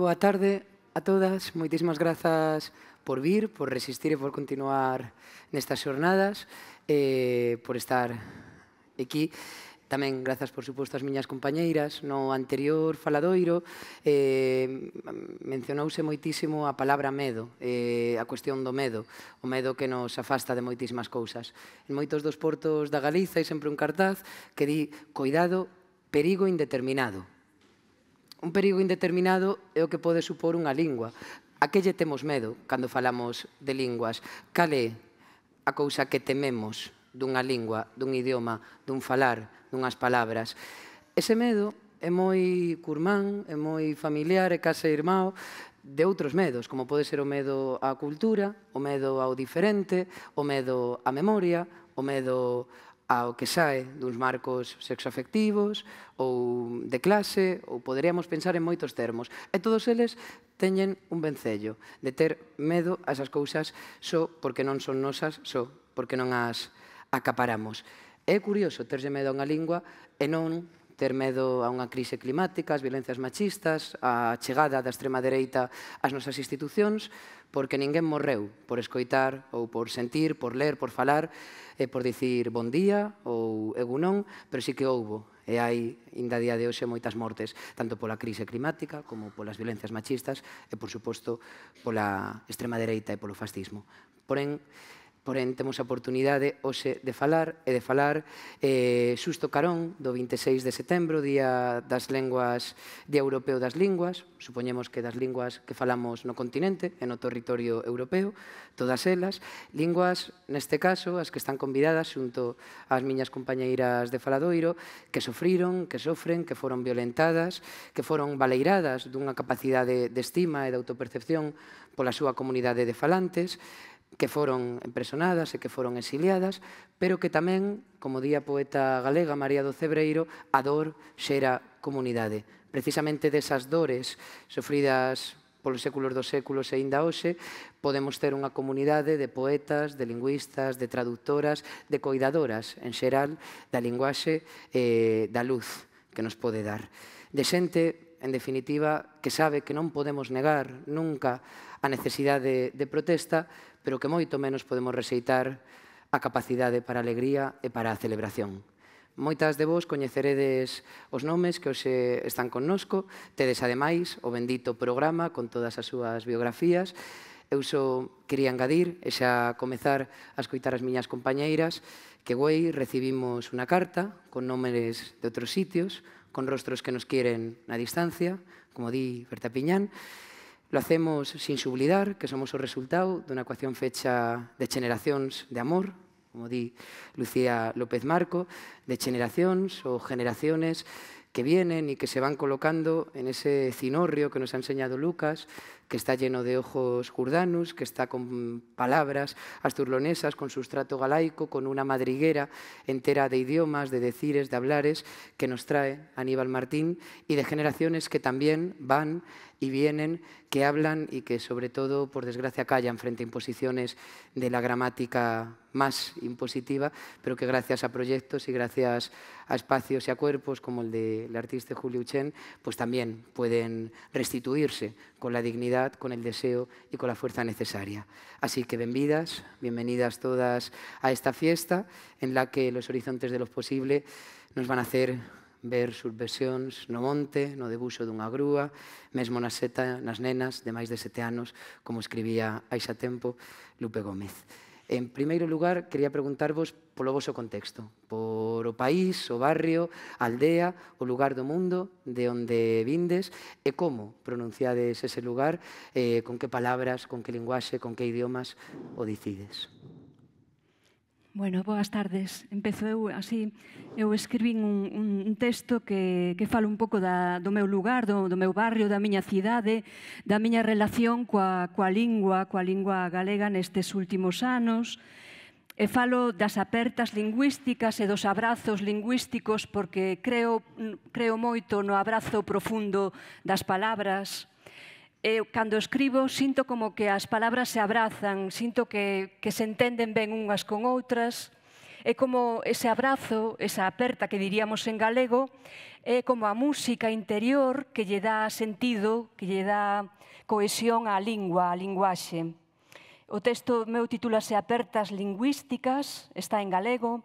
boa tarde a todas. Moitísimas grazas por vir, por resistir e por continuar nestas xornadas, eh, por estar aquí. Tamén grazas, por suposto, ás miñas compañeiras. No anterior faladoiro eh, mencionouse moitísimo a palabra medo, eh, a cuestión do medo, o medo que nos afasta de moitísimas cousas. En moitos dos portos da Galiza hai sempre un cartaz que di «Coidado, perigo indeterminado». Un perigo indeterminado é o que pode supor unha lingua. A que lle temos medo cando falamos de linguas? Cal é a cousa que tememos dunha lingua, dun idioma, dun falar, dunhas palabras? Ese medo é moi curmán, é moi familiar, é case irmão de outros medos, como pode ser o medo á cultura, o medo ao diferente, o medo á memoria, o medo ao que sae duns marcos sexoafectivos ou de clase, ou poderíamos pensar en moitos termos. E todos eles teñen un vencello de ter medo a esas cousas só porque non son nosas, só porque non as acaparamos. É curioso terlle medo a unha lingua e non ter medo a unha crise climática, as violencias machistas, a chegada da extrema dereita ás nosas institucións, porque ninguén morreu por escoitar ou por sentir, por ler, por falar, e por dicir bon día ou egunón, non, pero sí que houbo e hai, inda día de hoxe, moitas mortes, tanto pola crise climática como polas violencias machistas e, por suposto, pola extrema dereita e polo fascismo. Porén, Porén, temos a oportunidade hoxe de falar e de falar eh, Susto Carón, do 26 de setembro, Día das Lenguas, Día Europeo das Linguas, supoñemos que das linguas que falamos no continente e no territorio europeo, todas elas, linguas, neste caso, as que están convidadas xunto ás miñas compañeiras de Faladoiro, que sofriron, que sofren, que foron violentadas, que foron baleiradas dunha capacidade de estima e de autopercepción pola súa comunidade de falantes, que foron empresonadas e que foron exiliadas, pero que tamén, como día poeta galega María do Cebreiro, a dor xera comunidade. Precisamente desas dores sofridas polos séculos dos séculos e ainda hoxe, podemos ter unha comunidade de poetas, de lingüistas, de traductoras, de coidadoras, en xeral, da linguaxe eh, da luz que nos pode dar. De xente, en definitiva, que sabe que non podemos negar nunca a necesidade de, de protesta, pero que moito menos podemos rexeitar a capacidade para a alegría e para a celebración. Moitas de vos coñeceredes os nomes que hoxe están connosco, tedes ademais o bendito programa con todas as súas biografías. Eu só quería engadir e xa comezar a escoitar as miñas compañeiras que hoxe recibimos unha carta con nomes de outros sitios, con rostros que nos queren na distancia, como di Berta Piñán, Lo hacemos sin sublidar, que somos el resultado de una ecuación fecha de generaciones de amor, como di Lucía López Marco, de generaciones o generaciones que vienen y que se van colocando en ese cinorrio que nos ha enseñado Lucas, que está lleno de ojos jordanos, que está con palabras asturlonesas, con sustrato galaico, con una madriguera entera de idiomas, de decires, de hablares, que nos trae Aníbal Martín, y de generaciones que también van y vienen, que hablan y que sobre todo, por desgracia, callan frente a imposiciones de la gramática más impositiva, pero que gracias a proyectos y gracias a espacios y a cuerpos como el del artista Julio Uchen, pues también pueden restituirse con la dignidad voluntad, con el deseo y con la fuerza necesaria. Así que bienvenidas, bienvenidas todas a esta fiesta en la que los horizontes de lo posible nos van a hacer ver subversións no monte, no debuxo dunha grúa, mesmo na seta, nas nenas de máis de sete anos, como escribía a xa tempo Lupe Gómez. En primeiro lugar, quería preguntarvos polo voso contexto, por o país, o barrio, a aldea, o lugar do mundo de onde vindes e como pronunciades ese lugar, eh, con que palabras, con que linguaxe, con que idiomas o dicides. Bueno, boas tardes. Empezo eu así. Eu escribín un, un texto que, que falo un pouco da, do meu lugar, do, do meu barrio, da miña cidade, da miña relación coa, coa lingua, coa lingua galega nestes últimos anos. E falo das apertas lingüísticas e dos abrazos lingüísticos porque creo, creo moito no abrazo profundo das palabras, eu cando escribo sinto como que as palabras se abrazan, sinto que, que se entenden ben unhas con outras, é como ese abrazo, esa aperta que diríamos en galego, é como a música interior que lle dá sentido, que lle dá cohesión á lingua, á linguaxe. O texto meu titulase Apertas lingüísticas, está en galego,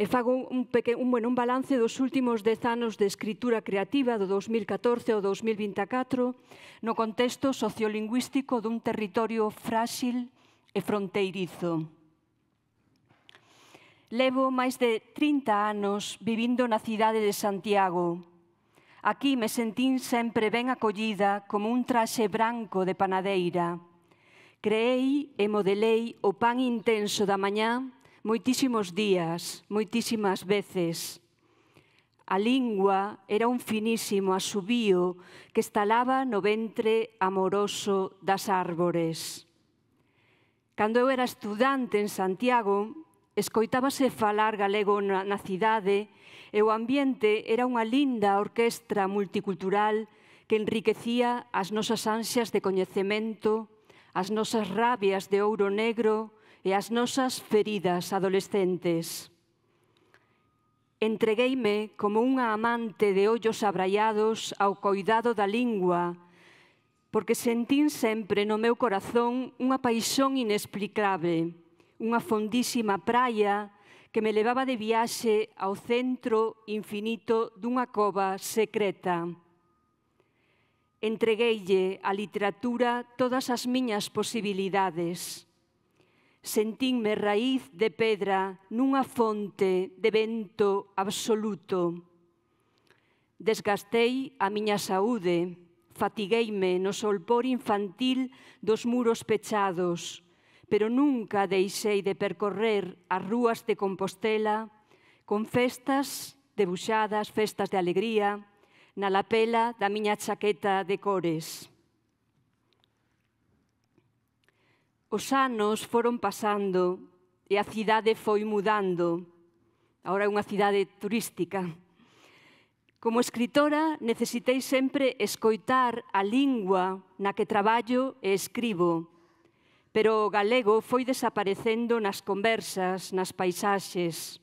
e fago un, pequeno, un, bueno, un balance dos últimos dez anos de escritura creativa do 2014 ao 2024 no contexto sociolingüístico dun territorio fráxil e fronteirizo. Levo máis de 30 anos vivindo na cidade de Santiago. Aquí me sentín sempre ben acollida como un traxe branco de panadeira. Creei e modelei o pan intenso da mañá moitísimos días, moitísimas veces. A lingua era un finísimo asubío que estalaba no ventre amoroso das árbores. Cando eu era estudante en Santiago, escoitábase falar galego na cidade e o ambiente era unha linda orquestra multicultural que enriquecía as nosas ansias de coñecemento, as nosas rabias de ouro negro e as nosas feridas adolescentes. Entregueime como unha amante de ollos abraiados ao coidado da lingua, porque sentín sempre no meu corazón unha paixón inexplicable, unha fondísima praia que me levaba de viaxe ao centro infinito dunha cova secreta. Entregueille a literatura todas as miñas posibilidades sentínme raíz de pedra nunha fonte de vento absoluto. Desgastei a miña saúde, fatigueime no solpor infantil dos muros pechados, pero nunca deixei de percorrer as rúas de Compostela con festas debuxadas, festas de alegría, na lapela da miña chaqueta de cores. Os anos foron pasando e a cidade foi mudando. Ahora é unha cidade turística. Como escritora necesitei sempre escoitar a lingua na que traballo e escribo, pero o galego foi desaparecendo nas conversas, nas paisaxes.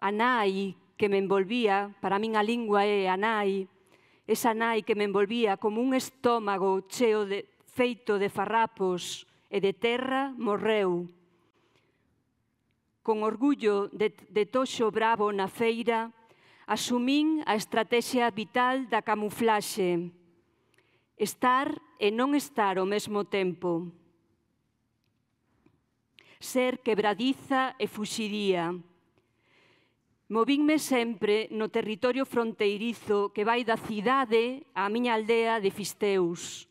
A nai que me envolvía, para min a lingua é a nai, esa nai que me envolvía como un estómago cheo de, feito de farrapos e de terra, morreu. Con orgullo de, de toxo bravo na feira, asumín a estrategia vital da camuflaxe. Estar e non estar ao mesmo tempo. Ser quebradiza e fuxiría. Movínme sempre no territorio fronteirizo que vai da cidade á miña aldea de Fisteus.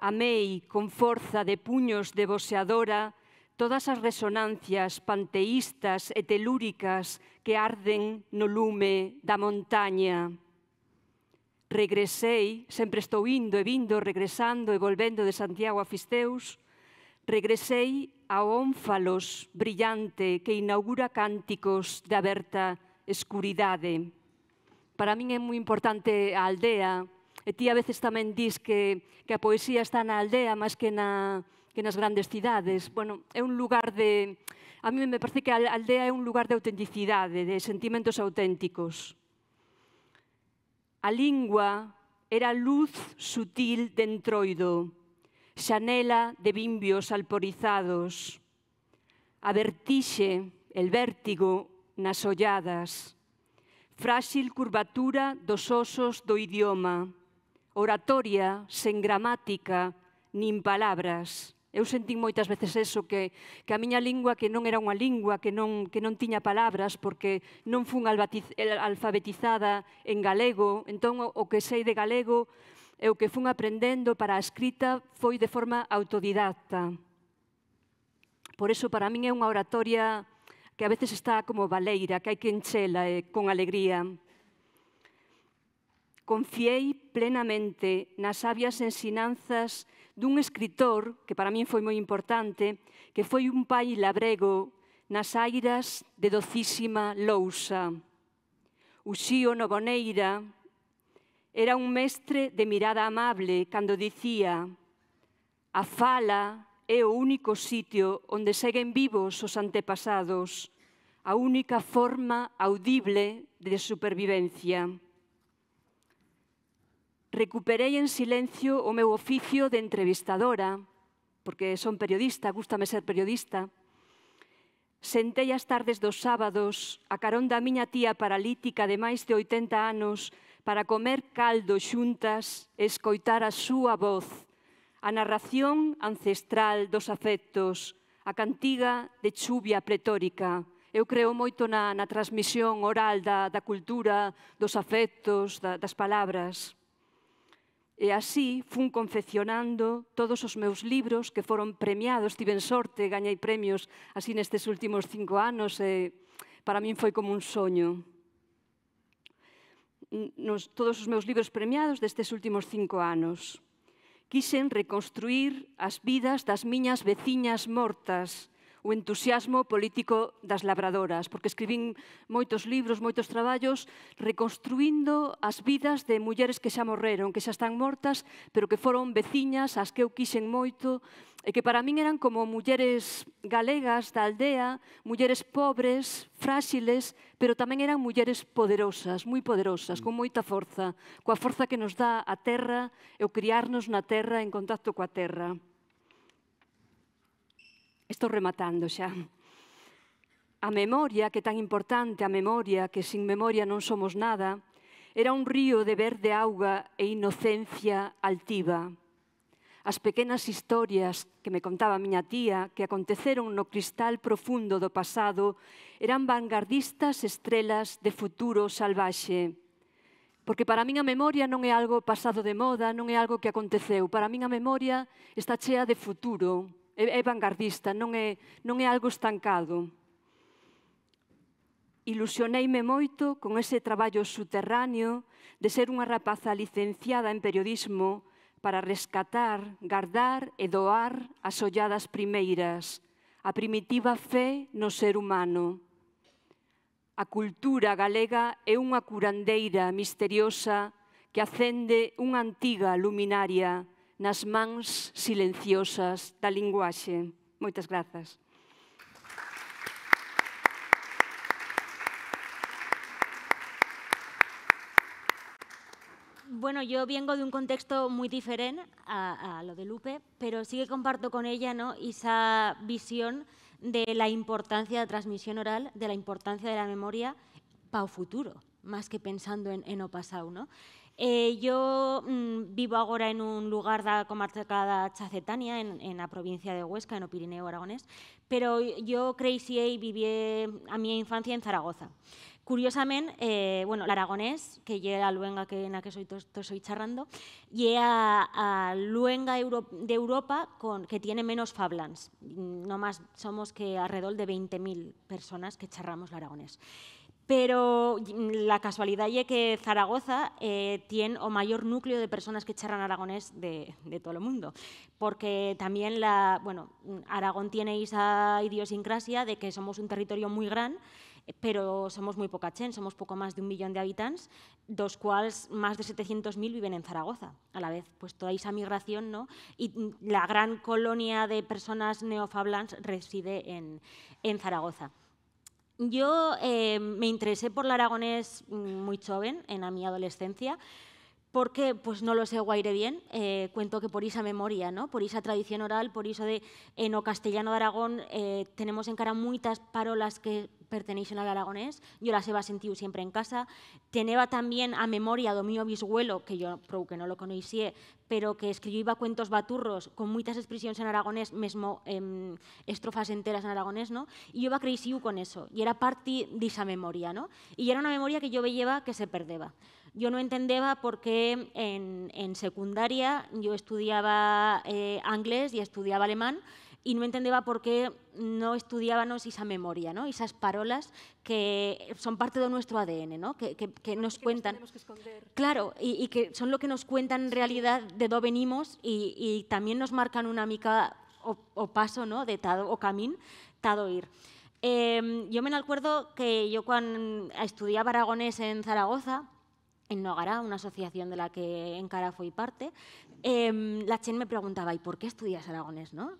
Amei con forza de puños de boxeadora todas as resonancias panteístas e telúricas que arden no lume da montaña. Regresei, sempre estou indo e vindo, regresando e volvendo de Santiago a Fisteus, regresei ao ónfalos brillante que inaugura cánticos de aberta escuridade. Para min é moi importante a aldea, E ti a veces tamén dis que, que a poesía está na aldea máis que, na, que nas grandes cidades. Bueno, é un lugar de... A mí me parece que a aldea é un lugar de autenticidade, de sentimentos auténticos. A lingua era luz sutil de entroido, xanela de bimbios alporizados, a vertixe, el vértigo nas olladas, fráxil curvatura dos osos do idioma, oratoria sen gramática nin palabras. Eu sentín moitas veces eso, que, que a miña lingua que non era unha lingua, que non, que non tiña palabras, porque non fun eh, alfabetizada en galego, entón o, o que sei de galego e o que fun aprendendo para a escrita foi de forma autodidacta. Por eso para min é unha oratoria que a veces está como baleira, que hai que enchela e eh, con alegría confiei plenamente nas sabias ensinanzas dun escritor que para min foi moi importante, que foi un pai labrego nas airas de docísima lousa. Uxío Novoneira era un mestre de mirada amable cando dicía a fala é o único sitio onde seguen vivos os antepasados, a única forma audible de supervivencia recuperei en silencio o meu oficio de entrevistadora, porque son periodista, gustame ser periodista. Sentei as tardes dos sábados a carón da miña tía paralítica de máis de 80 anos para comer caldo xuntas e escoitar a súa voz, a narración ancestral dos afectos, a cantiga de chuvia pletórica. Eu creo moito na, na transmisión oral da, da cultura, dos afectos, da, das palabras. E así fun confeccionando todos os meus libros que foron premiados, tiven sorte, gañei premios así nestes últimos cinco anos, e para min foi como un soño. Nos, todos os meus libros premiados destes últimos cinco anos. Quixen reconstruir as vidas das miñas veciñas mortas o entusiasmo político das labradoras, porque escribín moitos libros, moitos traballos reconstruindo as vidas de mulleres que xa morreron, que xa están mortas, pero que foron veciñas, as que eu quixen moito, e que para min eran como mulleres galegas da aldea, mulleres pobres, fráxiles, pero tamén eran mulleres poderosas, moi poderosas, con moita forza, coa forza que nos dá a terra e o criarnos na terra en contacto coa terra. Estou rematando xa. A memoria, que tan importante a memoria, que sin memoria non somos nada, era un río de verde auga e inocencia altiva. As pequenas historias que me contaba a miña tía que aconteceron no cristal profundo do pasado eran vanguardistas estrelas de futuro salvaxe. Porque para min a memoria non é algo pasado de moda, non é algo que aconteceu. Para min a memoria está chea de futuro, é, é vanguardista, non é, non é algo estancado. Ilusioneime moito con ese traballo subterráneo de ser unha rapaza licenciada en periodismo para rescatar, guardar e doar as olladas primeiras, a primitiva fe no ser humano. A cultura galega é unha curandeira misteriosa que acende unha antiga luminaria nas mans silenciosas da linguaxe. Muchas gracias. Bueno, yo vengo de un contexto muy diferente a, lo de Lupe, pero sí que comparto con ella ¿no? esa visión de la importancia de la transmisión oral, de la importancia de la memoria para el futuro, más que pensando en, en pasado. ¿no? Eh, yo mm, vivo ahora en un lugar de la comarca de Chacetania, en, la provincia de Huesca, en el Pirineo Aragonés, pero yo crecí y viví eh, a mi infancia en Zaragoza. Curiosamente, eh, bueno, el aragonés, que ya la luenga que, en la que soy, to, soy charrando, llega a, luenga de Europa con, que tiene menos fablans. Mm, no más somos que alrededor de 20.000 personas que charramos el aragonés pero mm, la casualidad es que Zaragoza eh, tiene o mayor núcleo de personas que charran aragonés de, todo el mundo, porque también la, bueno, mm, Aragón tiene esa idiosincrasia de que somos un territorio muy grande, eh, pero somos muy poca chen, somos poco más de un millón de habitantes, dos cuales más de 700.000 viven en Zaragoza. A la vez, pues toda esa migración, ¿no? Y mm, la gran colonia de personas neofablans reside en, en Zaragoza. Yo eh, me interesé por el aragonés mm, muy joven, en mi adolescencia, porque, pues no lo sé guaire bien, eh, cuento que por esa memoria, ¿no? por esa tradición oral, por eso de en o castellano de Aragón eh, tenemos en cara muchas parolas que pertenecen al aragonés, yo las he sentido siempre en casa, Tenía también a memoria do mío que yo creo que no lo conocí, pero que yo iba cuentos baturros con muchas expresiones en aragonés, mesmo em, estrofas enteras en aragonés, ¿no? y yo iba creixiu con eso, y era parte de esa memoria, ¿no? y era una memoria que yo veía que se perdeba. Yo no entendía por qué en, secundaria yo estudiaba inglés eh, y estudiaba alemán y no entendía por qué no estudiábamos esa memoria, ¿no? esas parolas que son parte de nuestro ADN, ¿no? que, que nos cuentan. claro, y, que son lo que nos cuentan en realidad de dónde venimos y, también nos marcan una mica o, paso ¿no? de o camino, tado ir. Em, yo me acuerdo que yo cuando estudiaba aragonés en Zaragoza, en Nogará, una asociación de la que en cara fui parte, eh, la Chen me preguntaba, ¿y por qué estudias aragonés? No?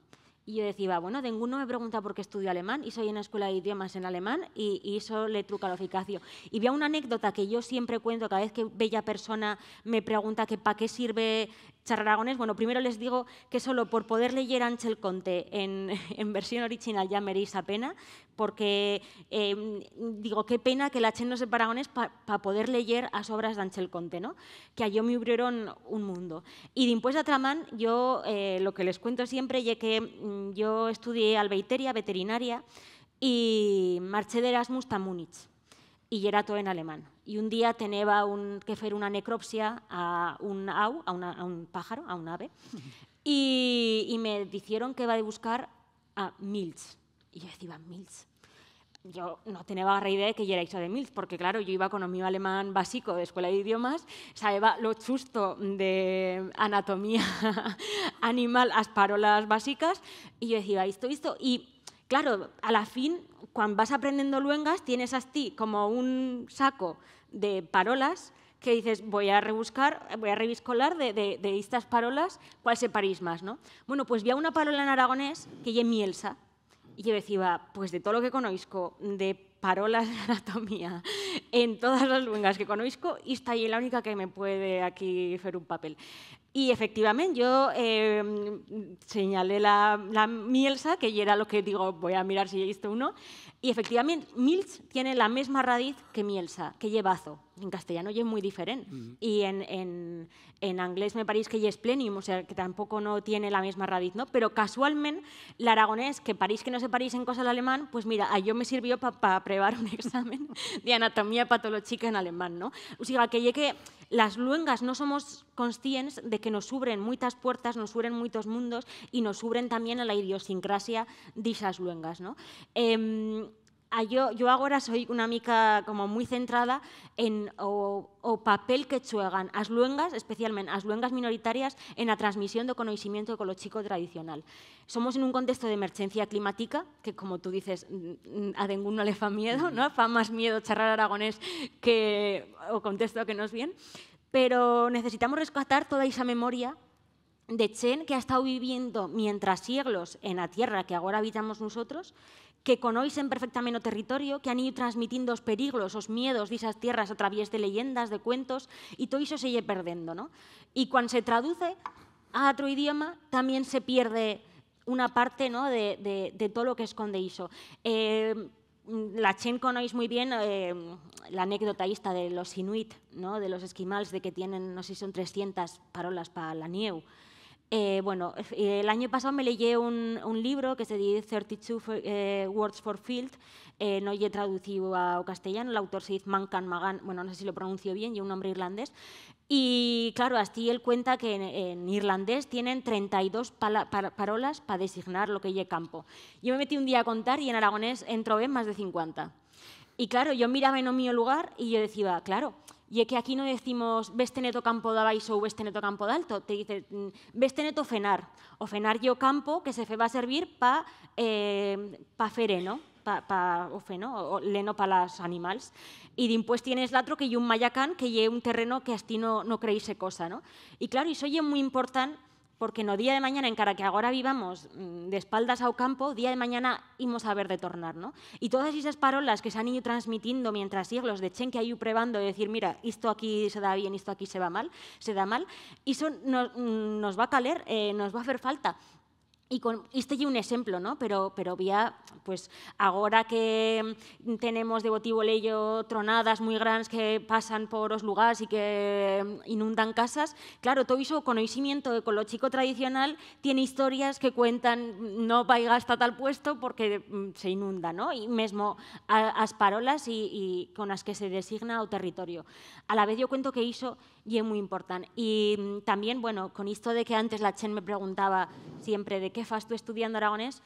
Y yo decía, bueno, ninguno me pregunta por qué estudio alemán y soy en la escuela de idiomas en alemán y, y eso le truca lo eficacio. Y veo una anécdota que yo siempre cuento cada vez que bella persona me pregunta que para qué sirve charragones. Bueno, primero les digo que solo por poder leer Ángel Conte en, en, versión original ya me a pena, porque em, digo, qué pena que la chen no se paragones para poder leer las obras de Ángel Conte, ¿no? que yo me abrieron un mundo. Y de a Tramán, yo eh, lo que les cuento siempre es que mm, Em, yo estudié albeiteria, veterinaria, y marché de Erasmus a Múnich, y era todo en alemán. Y un día tenía que hacer una necropsia a un au, a, un pájaro, a un ave, y, me dijeron que iba a buscar a Mills. Y yo decía, Mills, yo no tenía idea de que yo era hecho de Mills, porque claro, yo iba con mío alemán básico de escuela de idiomas, sabía lo chusto de anatomía animal, las parolas básicas, y yo decía, esto, esto, y claro, a la fin, cuando vas aprendiendo luengas, tienes a ti como un saco de parolas que dices, voy a rebuscar, voy a reviscolar de, estas parolas, ¿cuál se parís más? ¿no? Bueno, pues vi una parola en aragonés que es Mielsa, y yo decía, pues de todo lo que conozco, de parolas de anatomía, en todas las lenguas que conozco, esta es la única que me puede aquí hacer un papel. Y efectivamente, yo em, señalé la, Mielsa, que ya era lo que digo, voy a mirar si he visto uno, y efectivamente Milch tiene la misma raíz que Mielsa, que llevazo. En castellano ya es muy diferente. Y en, en, en, inglés me parece que ya es o sea, que tampoco no tiene la misma raíz, ¿no? Pero casualmente, el aragonés, que parís que no se parís en cosas al alemán, pues mira, a yo me sirvió para pa un examen de anatomía patológica en alemán, ¿no? O sea, que llegue. que las luengas no somos conscientes de que nos suben muchas puertas, nos suben muchos mundos y nos suben también a la idiosincrasia de esas luengas. ¿no? Em, Ah, yo ahora soy una mica como muy centrada en o, papel que chuegan las luengas, especialmente las luengas minoritarias, en la transmisión con conocimiento ecológico tradicional. Somos en un contexto de emergencia climática, que como tú dices, mm, a ninguno le fa miedo, ¿no? fa más miedo charrar aragonés que o contexto que es bien, pero necesitamos rescatar toda esa memoria de Chen, que ha estado viviendo mientras siglos en la tierra que ahora habitamos nosotros, que en perfectamente territorio, que han ido transmitiendo los peligros, los miedos de esas tierras a través de leyendas, de cuentos, y todo eso se perdiendo. ¿no? Y cuando se traduce a otro idioma, también se pierde una parte ¿no? de, todo lo que esconde eso. Eh, la Chen conocéis muy bien eh, la anécdota de los inuit, ¿no? de los esquimales, de que tienen, no sé si son 300 parolas para la nieve. Eh, bueno, eh, el año pasado me leí un, libro que se dice 32 eh, Words for Field, no he traducido a castellano, el autor se dice Mancan Magan, bueno, no sé si lo pronuncio bien, y un nombre irlandés. Y claro, así él cuenta que en, irlandés tienen 32 para, parolas para designar lo que es campo. Yo me metí un día a contar y en aragonés entró en más de 50. Y claro, yo miraba en mío lugar y yo decía, claro, y es que aquí no decimos ves neto campo de abajo o ves neto campo de alto. te dice mm, veste neto fenar, o fenar yo campo que se va a servir para eh, pa fereno, o feno, o leno para los animales. Y de impuestos tienes l'atro que yo un mayacán que lleve un terreno que ti no, no creíse cosa. ¿no? Y claro, eso es muy importante porque no día de mañana, cara que ahora vivamos mm, de espaldas a campo, día de mañana íbamos a ver de tornar, ¿no? Y todas esas parolas que se han ido transmitiendo mientras siglos de chenque que hay probando de decir, mira, esto aquí se da bien, esto aquí se va mal, se da mal, eso nos, mm, nos va a caler, eh, nos va a hacer falta. Y con, este es un ejemplo, ¿no? pero, pero vía, pues, ahora que tenemos de motivo leyo tronadas muy grandes que pasan por los lugares y que inundan casas, claro, todo eso con lo chico tradicional tiene historias que cuentan no ir hasta tal puesto porque mm, se inunda, ¿no? Y mismo las parolas con las que se designa o territorio. A la vez, yo cuento que hizo y es muy importante. Y mm, también, bueno, con esto de que antes la Chen me preguntaba siempre de qué fas tú estudiando aragonés,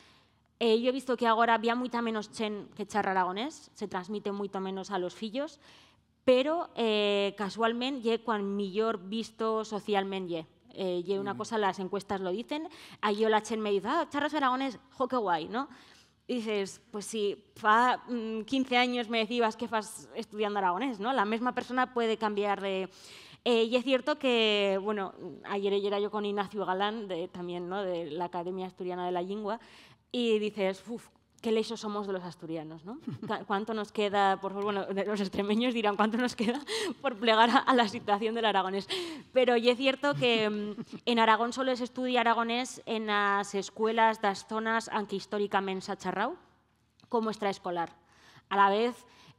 eh, yo he visto que ahora había mucha menos Chen que charra aragonés, se transmite mucho menos a los fillos, pero eh, casualmente ye cuan mejor visto socialmente ye. Eh, una mm. cosa, las encuestas lo dicen, a yo la Chen me dice, ah, charras aragonés, jo, qué guay, ¿no? Y dices, pues si fa 15 mm, años me decías que fas estudiando aragonés, ¿no? La misma persona puede cambiar de, eh, y es cierto que, bueno, ayer era yo con Ignacio Galán, de, también ¿no? de la Academia Asturiana de la Lingua y dices, uff, qué lejos somos de los asturianos, ¿no? ¿Cuánto nos queda, por bueno, los extremeños dirán cuánto nos queda por plegar a, la situación del aragonés? Pero y es cierto que mm, en Aragón solo se estudia aragonés en las escuelas de las zonas aunque históricamente sacharrau como extraescolar. A la vez,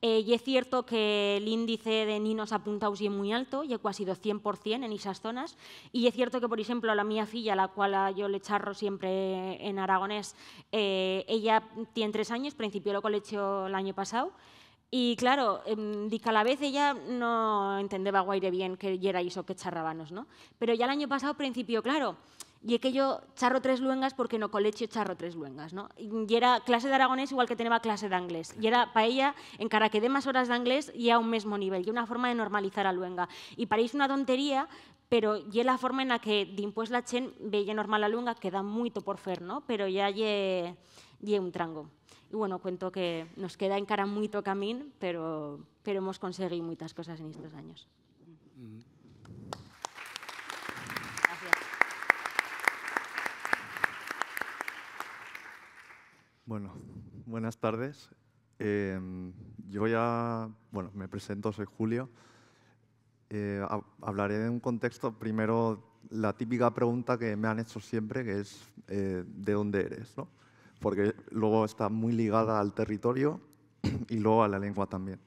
eh, y es cierto que el índice de niños apuntados es muy alto, y ha sido 100% en esas zonas. Y es cierto que, por ejemplo, a la mía filla, la cual yo le charro siempre en aragonés, eh, ella tiene tres años, principió lo colegio el año pasado. Y claro, em, a la vez ella no entendía guaire bien que era eso que charrabanos. ¿no? Pero ya el año pasado principio, claro, y es que yo charro tres luengas porque no colegio charro tres luengas, ¿no? Y era clase de aragonés igual que tenía clase de inglés. Y era para ella, encara que dé más horas de inglés, y a un mismo nivel, y una forma de normalizar a luenga. Y parece una tontería, pero es la forma en la que dimpues la chen veía normal a luenga, queda mucho por fer, ¿no? Pero ya ye, un trango. Y bueno, cuento que nos queda encara cara camino, pero, pero hemos conseguido muchas cosas en estos años. Mm. Bueno, buenas tardes. Em, yo ya, bueno, me presento, soy Julio. Eh, hablaré de un contexto, primero, la típica pregunta que me han hecho siempre, que es eh, ¿de dónde eres? Porque luego está muy ligada al territorio y luego a la lengua también.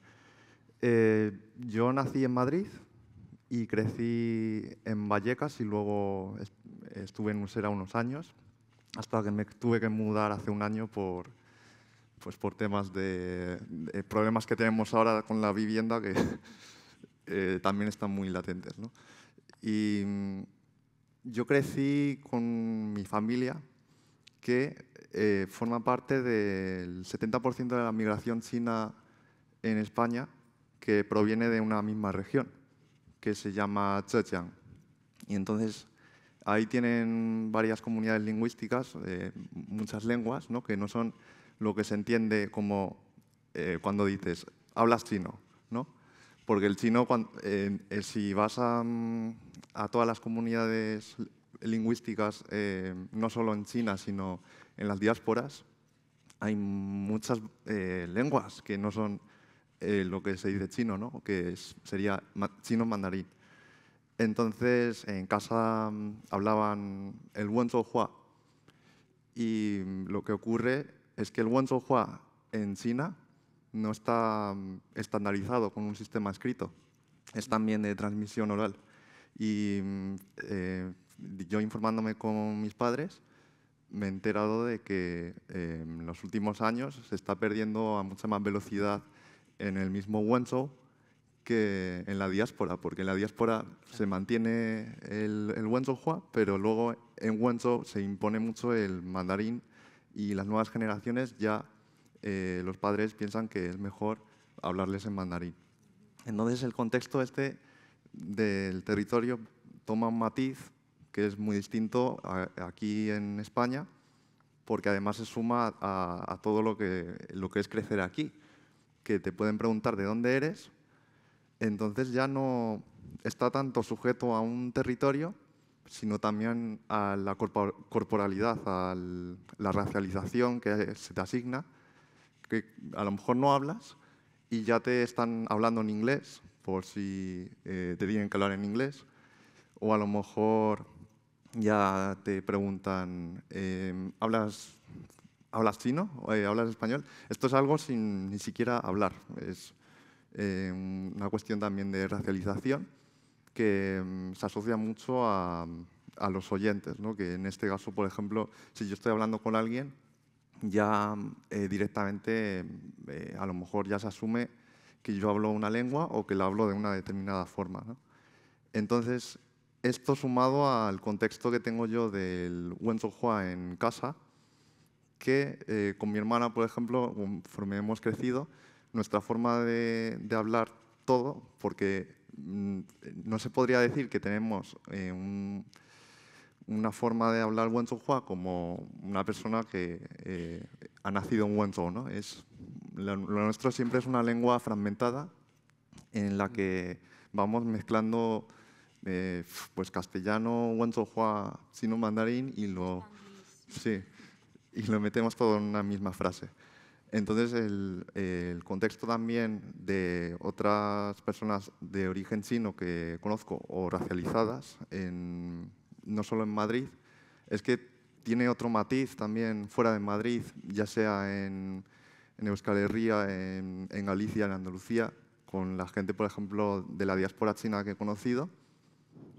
Eh, yo nací en Madrid y crecí en Vallecas y luego estuve en Usera unos años, hasta que me tuve que mudar hace un año por, pues por temas de, problemas que tenemos ahora con la vivienda que eh, también están muy latentes. ¿no? Y mm, yo crecí con mi familia que eh, forma parte del 70% de la migración china en España que proviene de una misma región, que se llama Zhejiang. Y entonces ahí tienen varias comunidades lingüísticas, eh, muchas lenguas, ¿no? que no son lo que se entiende como eh, cuando dices, hablas chino, ¿no? Porque el chino, eh, si vas mm, a, todas las comunidades lingüísticas, no solo en China, sino en las diásporas, hay muchas lenguas que no son lo que se dice chino, ¿no? que sería chino mandarín. Entonces, en casa mm, hablaban el hua. y mm, lo que ocurre es que el hua en China no está mm, estandarizado con un sistema escrito, es también de transmisión oral. Y eh, yo informándome con mis padres, me he enterado de que en em, los últimos años se está perdiendo a mucha más velocidad en el mismo Wenzhou que en la diáspora, porque en la diáspora se mantiene el, el Hua, pero luego en Wenzhou se impone mucho el mandarín y las nuevas generaciones ya eh, los padres piensan que es mejor hablarles en mandarín. Entonces el contexto este del territorio toma un matiz que es muy distinto aquí en España, porque además se suma a, todo lo que, lo que es crecer aquí, que te pueden preguntar de dónde eres entonces ya no está tanto sujeto a un territorio, sino también a la corporalidad, a la racialización que se te asigna, que a lo mejor no hablas y ya te están hablando en inglés, por si eh, te tienen que hablar en inglés, o a lo mejor ya te preguntan, em, ¿hablas, chino? Eh, ¿Hablas español? Esto es algo sin ni siquiera hablar, eh, una cuestión también de racialización que mm, se asocia mucho a, los oyentes, ¿no? que en este caso, por ejemplo, si yo estoy hablando con alguien, ya mm, eh, directamente mm, eh, a lo mejor ya se asume que yo hablo una lengua o que la hablo de una determinada forma. ¿no? Entonces, esto sumado al contexto que tengo yo del Hua en casa, que con mi hermana, por ejemplo, conforme hemos crecido, nuestra forma de, hablar todo, porque mm, no se podría decir que tenemos eh, una forma de hablar Wenzhouhua como una persona que eh, ha nacido en Wenzhou. ¿no? lo, nuestro siempre es una lengua fragmentada en la que vamos mezclando eh, pues castellano, Wenzhouhua, sino mandarín y lo, sí, y lo metemos todo en una misma frase. Entonces, el, contexto también de otras personas de origen chino que conozco o racializadas, no solo en Madrid, es que tiene otro matiz también fuera de Madrid, ya sea en, Euskal Herria, en, Galicia, en Andalucía, con la gente, por ejemplo, de la diáspora china que he conocido,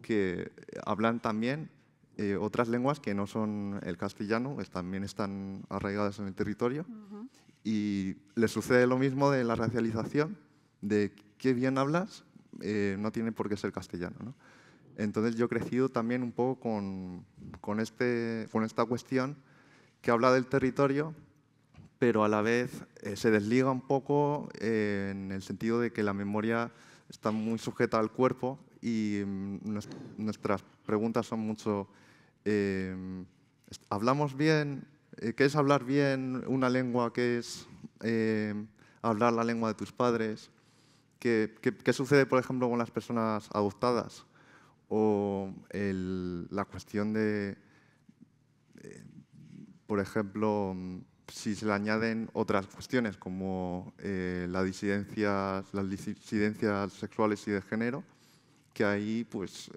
que hablan también eh, otras lenguas que no son el castellano, que también están arraigadas en el territorio. Y le sucede lo mismo de la racialización, de qué bien hablas, eh, no tiene por qué ser castellano. Entonces yo he crecido también un poco con, con, este, con esta cuestión que habla del territorio, pero a la vez eh, se desliga un poco eh, en el sentido de que la memoria está muy sujeta al cuerpo y mm, nuestras preguntas son mucho, ¿hablamos bien? Eh, ¿Qué es hablar bien una lengua? ¿Qué es eh, hablar la lengua de tus padres? ¿Qué, sucede, por ejemplo, con las personas adoptadas? O la cuestión de, eh, por ejemplo, si se le añaden otras cuestiones como las, disidencias, las disidencias sexuales y de género, que ahí pues,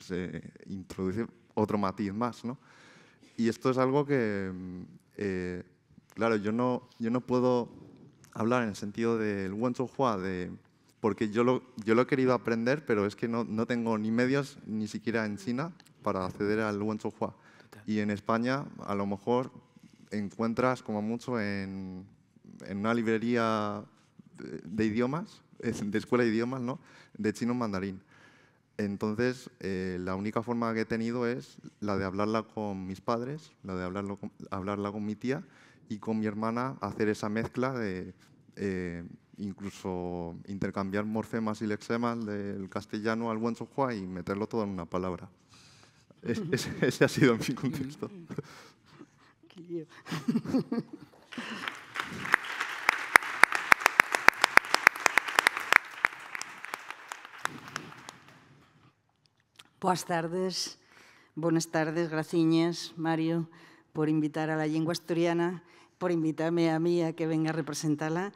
se introduce otro matiz más. ¿no? y esto es algo que, eh, claro, yo no, yo no puedo hablar en el sentido del Hua, de porque yo lo, yo lo he querido aprender, pero es que no, tengo ni medios, ni siquiera en China, para acceder al Hua. Y en España, a lo mejor, encuentras como mucho en, una librería de, de idiomas, de escuela de idiomas, ¿no? de chino mandarín. Entonces, eh, la única forma que he tenido es la de hablarla con mis padres, la de hablarla con mi tía y con mi hermana hacer esa mezcla de eh, incluso intercambiar morfemas y lexemas del castellano al buen y meterlo todo en una palabra. ese, ha sido mi contexto. Buenas tardes, buenas tardes, graciñas, Mario, por invitar a la lengua asturiana, por invitarme a mí a que venga a representarla.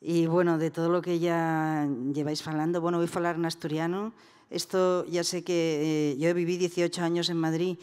Y bueno, de todo lo que ya lleváis hablando, bueno, voy a hablar en asturiano. Esto ya sé que eh, yo viví 18 años en Madrid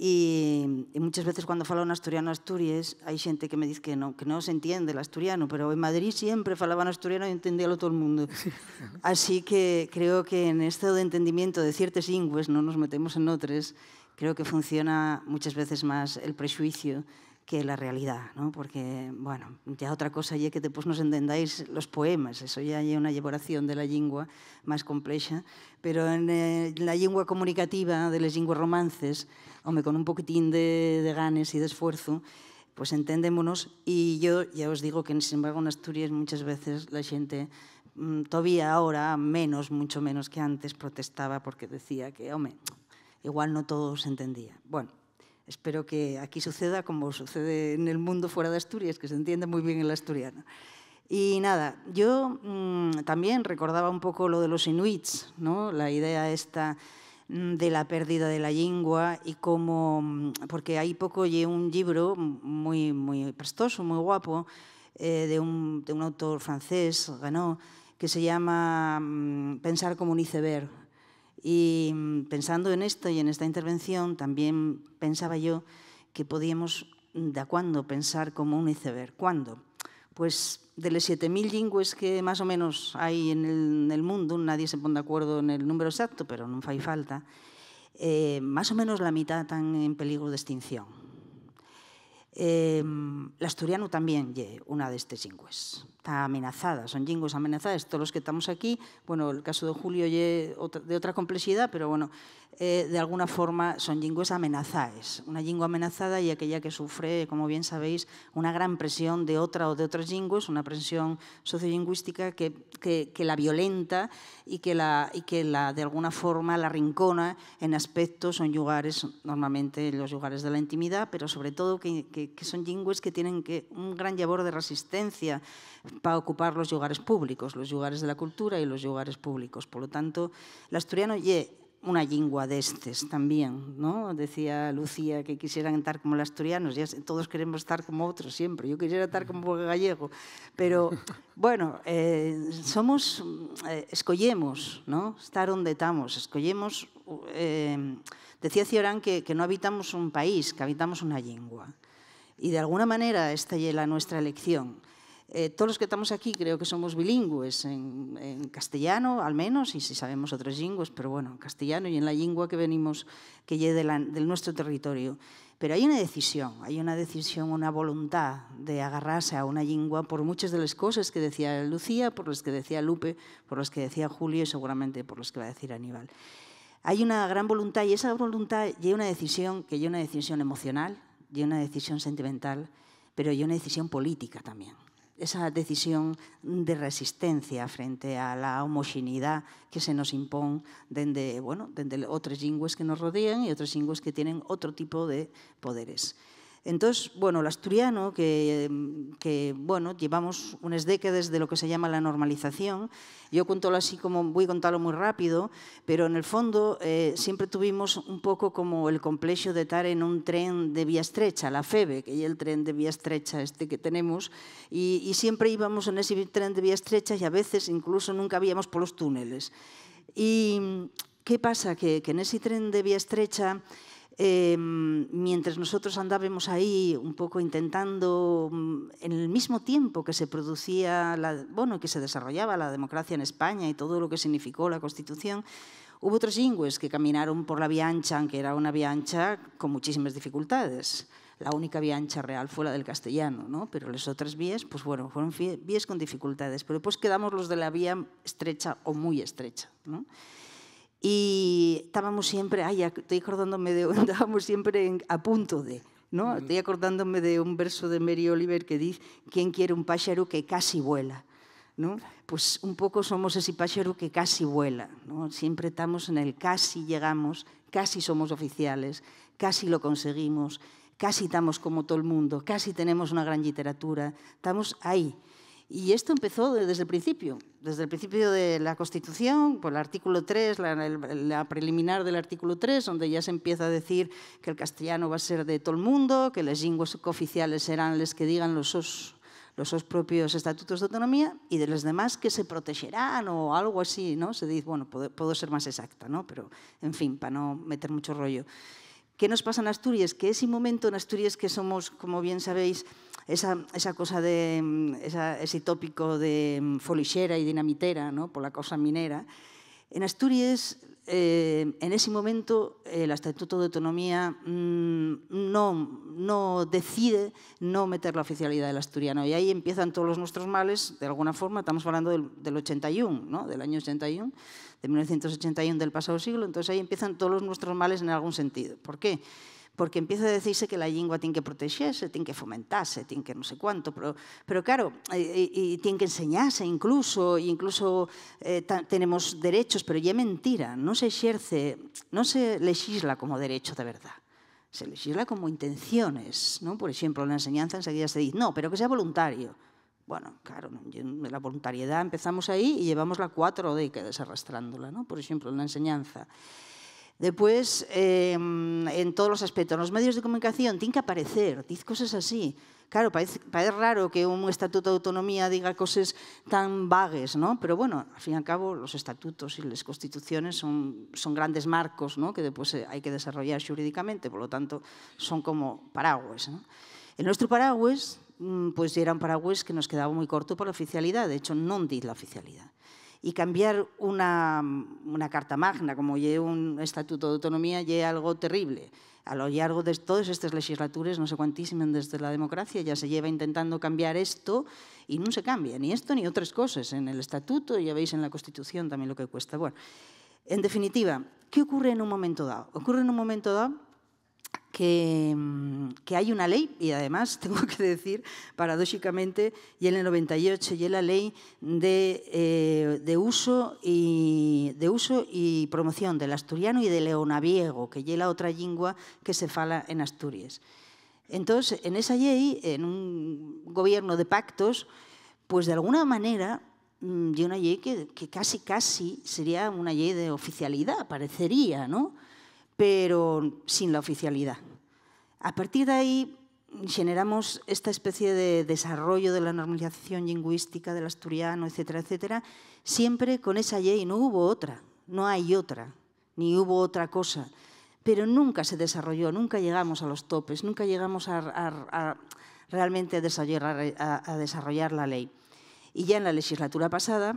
y muchas veces cuando falo en asturiano Asturias, hay gente que me dice que no que no se entiende el asturiano, pero en Madrid siempre hablaban asturiano y entendíalo todo el mundo. Así que creo que en este de entendimiento de ciertas lingües, no nos metemos en otras, creo que funciona muchas veces más el prejuicio que la realidad, ¿no? porque, bueno, ya otra cosa ya que después nos entendáis los poemas, eso ya hay una elaboración de la lengua más compleja, pero en eh, la lengua comunicativa de las lenguas romances, con un poquitín de, ganes y de esfuerzo, pues entendémonos. Y yo ya os digo que, sin embargo, en Asturias muchas veces la gente, mm, todavía ahora, menos, mucho menos que antes, protestaba porque decía que, hombre, igual no todo se entendía. Bueno, espero que aquí suceda como sucede en el mundo fuera de Asturias, que se entiende muy bien en la asturiano. Y nada, yo mm, también recordaba un poco lo de los inuits, ¿no? la idea esta Mm, de la pérdida de la lengua y como mm, porque hay poco y un libro muy muy prestoso, muy guapo, eh, de, un, autor francés, ganó, que se llama mm, Pensar como un iceberg. Y pensando en esto y en esta intervención, también pensaba yo que podíamos, ¿de cuándo pensar como un iceberg? ¿Cuándo? pues de los 7.000 lingües que más o menos hay en el, mundo, nadie se pone de acuerdo en el número exacto, pero no hay falta, eh, más o menos la mitad están en peligro de extinción. Eh, la el asturiano lleva una de estas lingües amenazadas, son jingos amenazadas, todos los que estamos aquí, bueno, el caso de Julio ye de otra complejidad, pero bueno, eh, de alguna forma son jingos amenazadas. Una jingo amenazada y aquella que sufre, como bien sabéis, una gran presión de otra o de otros jingos, una presión sociolingüística que, que, la violenta y que, la, y que la, de alguna forma la rincona en aspectos son en lugares, normalmente los lugares de la intimidad, pero sobre todo que, son jingos que tienen que, un gran labor de resistencia para ocupar los lugares públicos, los lugares de la cultura y los lugares públicos. Por lo tanto, el asturiano ye una lingua de estes también, ¿no? Decía Lucía que quisieran estar como los asturianos, todos queremos estar como otros siempre, yo quisiera estar como gallego, pero bueno, eh, somos, eh, escollemos, ¿no? Estar donde estamos, escollemos, eh, decía Ciorán que, no habitamos un país, que habitamos una lengua, y de alguna manera esta es la nuestra elección, eh, todos los que estamos aquí creo que somos bilingües, en, castellano al menos, y si sabemos otras lenguas, pero bueno, en castellano y en la lengua que venimos, que llegue de, nuestro territorio. Pero hay una decisión, hay una decisión, una voluntad de agarrarse a una lengua por muchas de las cosas que decía Lucía, por las que decía Lupe, por las que decía Julio y seguramente por las que va a decir Aníbal. Hay una gran voluntad y esa voluntad lleva una decisión que lleva una decisión emocional, lleva una decisión sentimental, pero lleva una decisión política también esa decisión de resistencia frente a la homogeneidad que se nos impone desde bueno, dende que nos rodean y otros yingües que tienen otro tipo de poderes. Entonces, bueno, el asturiano, que, bueno, llevamos unas décadas de lo que se llama la normalización, yo cuento así como, voy a contarlo muy rápido, pero en el fondo eh, siempre tuvimos un poco como el complejo de estar en un tren de vía estrecha, la FEBE, que es el tren de vía estrecha este que tenemos, y, siempre íbamos en ese tren de vía estrecha y a veces incluso nunca íbamos por los túneles. ¿Y qué pasa? Que, que en ese tren de vía estrecha Em, mientras nosotros andábamos ahí un poco intentando, mm, en el mismo tiempo que se producía, la, bueno, que se desarrollaba la democracia en España y todo lo que significó la Constitución, hubo otros ingües que caminaron por la vía ancha, aunque era una vía ancha con muchísimas dificultades. La única vía ancha real fue la del castellano, ¿no? pero las otras vías, pues bueno, fueron vías con dificultades. Pero pues quedamos los de la vía estrecha o muy estrecha. ¿no? y estábamos siempre, estoy acordándome de, estábamos siempre a punto de, ¿no? Estoy acordándome de un verso de Mary Oliver que dice, ¿quién quiere un pájaro que casi vuela? ¿No? Pues un poco somos ese pájaro que casi vuela, ¿no? Siempre estamos en el casi llegamos, casi somos oficiales, casi lo conseguimos, casi estamos como todo el mundo, casi tenemos una gran literatura, estamos ahí. Y esto empezó desde el principio, desde el principio de la Constitución, por el artículo 3, la, preliminar del artículo 3, donde ya se empieza a decir que el castellano va a ser de todo el mundo, que las lenguas oficiales serán las que digan los los propios estatutos de autonomía y de los demás que se protegerán o algo así, ¿no? Se dice, bueno, puedo, puedo ser más exacta, ¿no? Pero, en fin, para no meter mucho rollo. ¿Qué nos pasa en Asturias? Que ese momento en Asturias que somos, como bien sabéis, esa, esa cosa de mm, ese tópico de mm, folichera y dinamitera, ¿no? por la cosa minera. En Asturias, eh, en ese momento, el Estatuto de Autonomía mm, no, no decide no meter la oficialidad del asturiano. Y ahí empiezan todos los nuestros males, de alguna forma, estamos hablando del, 81, ¿no? del año 81, de 1981 del pasado siglo, entonces ahí empiezan todos los nuestros males en algún sentido. ¿Por qué? porque empieza a decirse que la lengua tiene que protegerse, tiene que fomentarse, tiene que no sé cuánto, pero, pero claro, y, tiene que enseñarse incluso, incluso eh, tenemos derechos, pero ya mentira, no se ejerce, no se legisla como derecho de verdad. Se legisla como intenciones, ¿no? Por ejemplo, en la enseñanza enseguida se dice, no, pero que sea voluntario. Bueno, claro, la voluntariedad empezamos ahí y llevamos la cuatro décadas arrastrándola, ¿no? Por ejemplo, en la enseñanza. Después, em, en todos los aspectos, los medios de comunicación tienen que aparecer, dice cosas así. Claro, parece, raro que un estatuto de autonomía diga cosas tan vagas, ¿no? Pero bueno, al fin y al cabo, los estatutos y las constituciones son, grandes marcos ¿no? que después eh, hay que desarrollar jurídicamente, por lo tanto, son como paraguas. En nuestro paraguas, mm, pues era un paraguas que nos quedaba muy corto por la oficialidad, de hecho, no dice la oficialidad y cambiar mm, una, carta magna, como ye un estatuto de autonomía, y algo terrible. A lo largo de todas estas legislaturas, no sé cuantísimas desde la democracia, ya se lleva intentando cambiar esto y no se cambia, ni esto ni otras cosas. En el estatuto, ya veis en la Constitución también lo que cuesta. Bueno, en definitiva, ¿qué ocurre en un momento dado? Ocurre en un momento dado Mm, que, hay una ley, y además tengo que decir, paradójicamente, y en el 98 y en la ley eh, de, uso y, de uso y promoción del asturiano y del leonaviego, que es la otra lengua que se fala en Asturias. Entonces, en esa ley, en un gobierno de pactos, pues de alguna manera y mm, una ley que, que casi casi sería una ley de oficialidad, parecería, ¿no? Pero sin la oficialidad. A partir de ahí generamos esta especie de desarrollo de la normalización lingüística del asturiano, etcétera, etcétera, siempre con esa ley, no hubo otra, no hay otra, ni hubo otra cosa. Pero nunca se desarrolló, nunca llegamos a los topes, nunca llegamos a, realmente desarrollar, a, desarrollar la ley. Y ya en la legislatura pasada,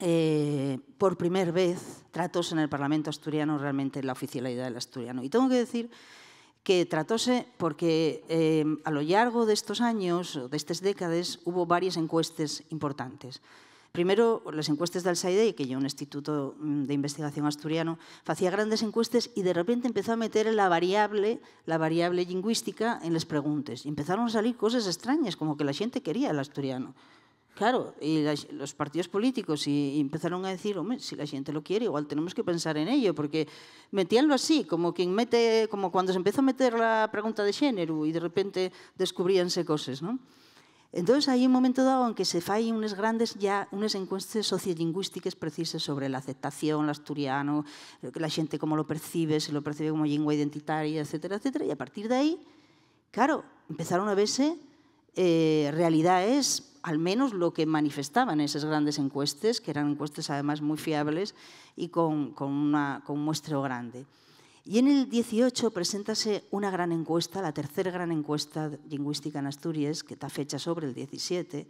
eh, por primera vez, tratóse en el Parlamento asturiano realmente la oficialidad del asturiano. Y tengo que decir que tratóse porque eh, a lo largo de estos años, de estas décadas, hubo varias encuestas importantes. Primero, las encuestas del SAIDEI, que es un instituto mm, de investigación asturiano, hacía grandes encuestas y de repente empezó a meter la variable, la variable lingüística en las preguntas. Y empezaron a salir cosas extrañas, como que la gente quería el asturiano. Claro, y la, los partidos políticos y, y empezaron a decir, hombre, si la gente lo quiere, igual tenemos que pensar en ello, porque metíanlo así, como quien mete, como cuando se empezó a meter la pregunta de género y de repente descubríanse cosas, ¿no? Entonces, hay un momento dado en que se fai unes grandes ya unes encuestas sociolingüísticas precisas sobre la aceptación, o asturiano, eh, la xente como lo percibe, se lo percibe como lingua identitaria, etc. etc. Y a partir de ahí, claro, empezaron a verse eh, realidades al menos lo que manifestaban esas grandes encuestas, que eran encuestas además muy fiables y con, con, un muestreo grande. Y en el 18 presentase una gran encuesta, la tercera gran encuesta lingüística en Asturias, que está fecha sobre el 17,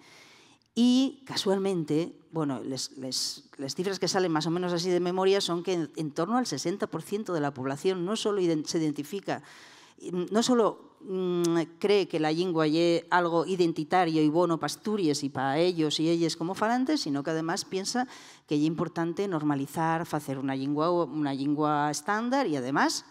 y casualmente, bueno, les, las cifras que salen más o menos así de memoria son que en, en torno al 60% de la población no solo se identifica, no solo Mm, cree que la lengua es algo identitario y bueno asturias y para ellos y ellas como falantes, sino que además piensa que es importante normalizar, hacer una lengua, una lengua estándar y además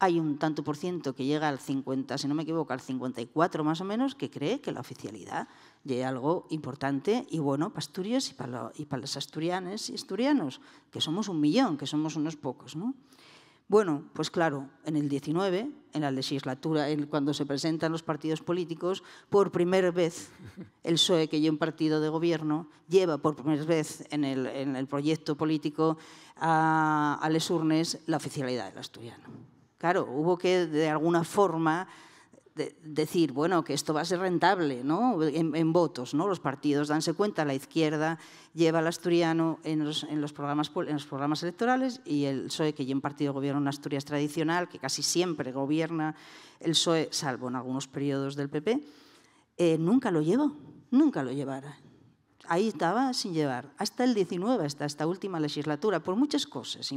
hay un tanto por ciento que llega al 50, si no me equivoco, al 54 más o menos, que cree que la oficialidad es algo importante y bueno para Asturias y para, y para los asturianes y asturianos, que somos un millón, que somos unos pocos, ¿no? Bueno, pues claro, en el 19, en la legislatura, en cuando se presentan los partidos políticos, por primera vez el PSOE, que lleva un partido de gobierno, lleva por primera vez en el, proyecto político a, a, les urnes la oficialidad del asturiano. Claro, hubo que de alguna forma decir, bueno, que esto va a ser rentable ¿no? en, votos, ¿no? los partidos danse cuenta, la izquierda lleva al asturiano en los, programas, en los programas electorales y el PSOE, que ya en partido gobierna en Asturias tradicional, que casi siempre gobierna el PSOE, salvo en algunos periodos del PP, eh, nunca lo llevó, nunca lo llevara. Ahí estaba sin llevar, hasta el 19, hasta esta última legislatura, por muchas cosas,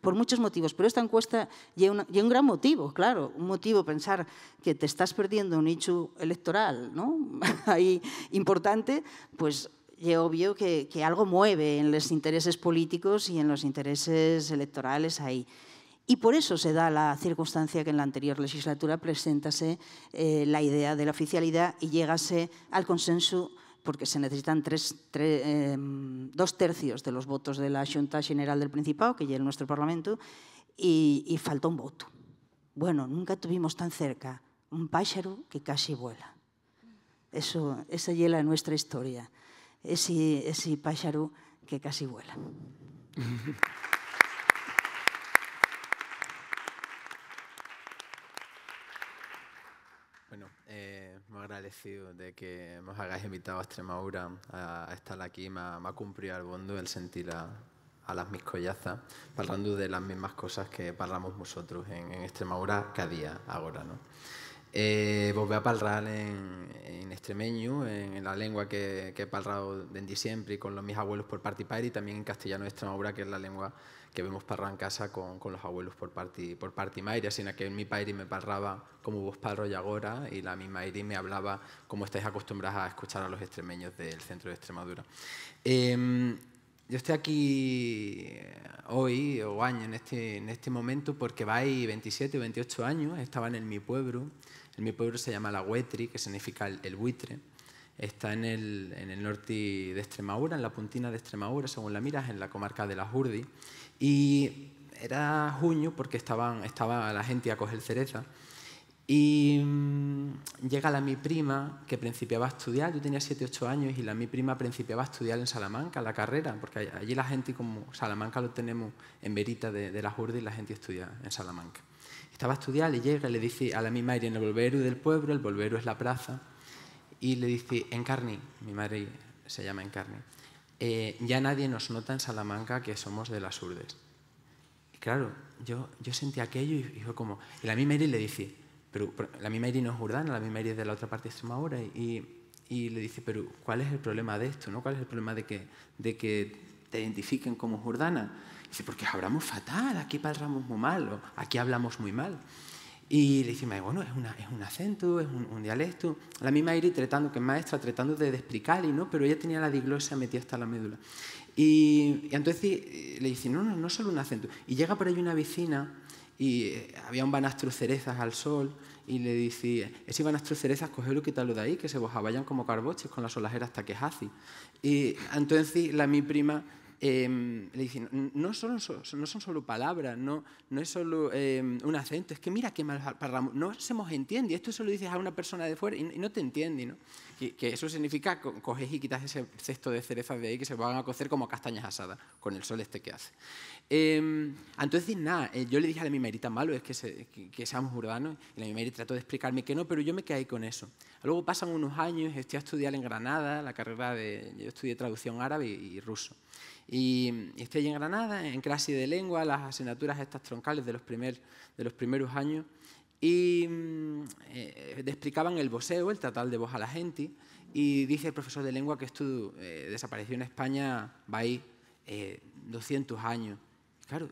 por, muchos motivos, pero esta encuesta y un, gran motivo, claro, un motivo pensar que te estás perdiendo un nicho electoral ¿no? ahí importante, pues es obvio que, algo mueve en los intereses políticos y en los intereses electorales ahí. Y por eso se da la circunstancia que en la anterior legislatura presentase eh, la idea de la oficialidad y llegase al consenso porque se necesitan eh, dos tercios de los votos de la Junta General del Principado, que ya es nuestro Parlamento, y, y faltó un voto. Bueno, nunca tuvimos tan cerca un pájaro que casi vuela. Eso, esa ya la nuestra historia, ese, ese pájaro que casi vuela. agradecido de que nos hagáis invitado a Extremadura a estar aquí. Me ha, cumplido al bondo el sentir a, las mis collazas, hablando de las mismas cosas que hablamos nosotros en, en Extremadura cada día ahora. ¿no? Eh, volví a palrar en, en extremeño, en, la lengua que, que he palrado desde siempre y con los, mis abuelos por parte y y también en castellano de Extremadura, que es la lengua que vemos parrar en casa con, con los abuelos por parte, por parte y madre, sino que mi padre me palraba como vos palro y ahora, y la misma madre me hablaba como estáis acostumbrados a escuchar a los extremeños del centro de Extremadura. Em, yo estoy aquí eh, hoy o año, en este, en este momento, porque va ahí 27 o 28 años, estaban en mi pueblo, en mi pueblo se llama La Huetri, que significa el, buitre, está en el, norte de Extremadura, en la puntina de Extremadura, según la miras, en la comarca de la Jurdi, y era junio porque estaban, estaba la gente a coger cereza, y mm, llega la mi prima, que principiaba a estudiar, yo tenía 7, 8 años, y la mi prima principiaba a estudiar en Salamanca, la carrera, porque allí la gente, como Salamanca lo tenemos en verita de, las urdes, y la gente estudia en Salamanca. Estaba a estudiar, y llega, y le dice a la mi madre en el volvero del pueblo, el volvero es la plaza, y le dice, Encarni, mi madre se llama Encarni, eh, ya nadie nos nota en Salamanca que somos de las urdes. Y claro, yo, yo sentí aquello y, fue como, y la mi madre le dice, pero, la misma Iri no es jordana, la misma es de la otra parte de Extremadura. Y, y le dice, pero ¿cuál es el problema de esto? ¿no? ¿Cuál es el problema de que, de que te identifiquen como jordana? Dice, porque hablamos fatal, aquí hablamos muy mal, aquí hablamos muy mal. Y le dice, bueno, es, es un acento, es un, dialecto. La misma Iri tratando, que es maestra, tratando de, explicar no, pero ella tenía la diglosia metida hasta la médula. Y, y entonces eh, le dice, no, no, no solo un acento. Y llega por ahí una vecina y eh, había un banastro cerezas al sol y le decía, ese banastro cerezas, cogelo y quítalo de ahí, que se vos vayan como carboches con las solajeras hasta que hace. Y entonces la mi prima em, le dice, no, son, no son solo palabras, no, no es solo em, un acento, es que mira que mal no se nos entiende, esto solo lo dices a una persona de fuera y, no te entiende, ¿no? que, eso significa coges y quitas ese cesto de cerezas de ahí que se van a cocer como castañas asadas con el sol este que hace. Em, entonces, nada, eh, yo le dije a la mimerita, malo es que, seamos urbanos, y la mimerita trató de explicarme que no, pero yo me quedé con eso. Luego pasan unos años, estoy a estudiar en Granada, la carrera de, yo estudié traducción árabe y ruso. Y estoy en Granada, en clase de lengua, las asignaturas estas troncales de los, primer, de los primeros años. Y mm, eh, explicaban el voceo el tratar de voz a la gente, y dice el profesor de lengua que esto eh, desapareció en España, va ahí, eh, 200 años. Claro,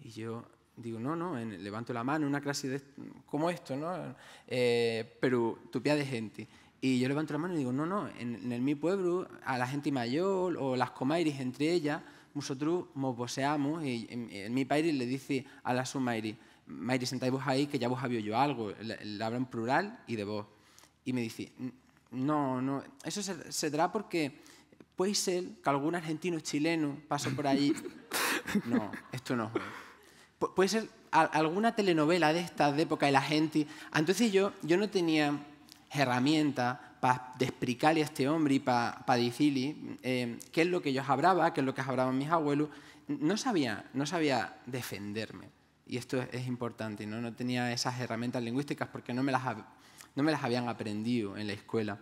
y yo digo, no, no, levanto la mano una clase de, como esto, ¿no? Eh, pero tupía de gente. Y yo levanto la mano y digo, no, no, en, mi pueblo, a la gente mayor o las comairis entre ellas, nosotros nos voceamos y en, mi país le dice a la sumairis, Mayri, sentáis vos ahí que ya vos habéis yo algo. Le, hablo en plural y de vos. Y me dice, no, no, eso se, se dará porque puede ser que algún argentino chileno pasó por ahí. No, esto no. puede ser alguna telenovela de esta época de la gente. Entonces yo, yo no tenía herramientas para explicarle a este hombre y para pa decirle eh, qué es lo que yo hablaba, qué es lo que hablaban mis abuelos. No sabía, no sabía defenderme y esto es importante, ¿no? no tenía esas herramientas lingüísticas porque no me las, no me las habían aprendido en la escuela.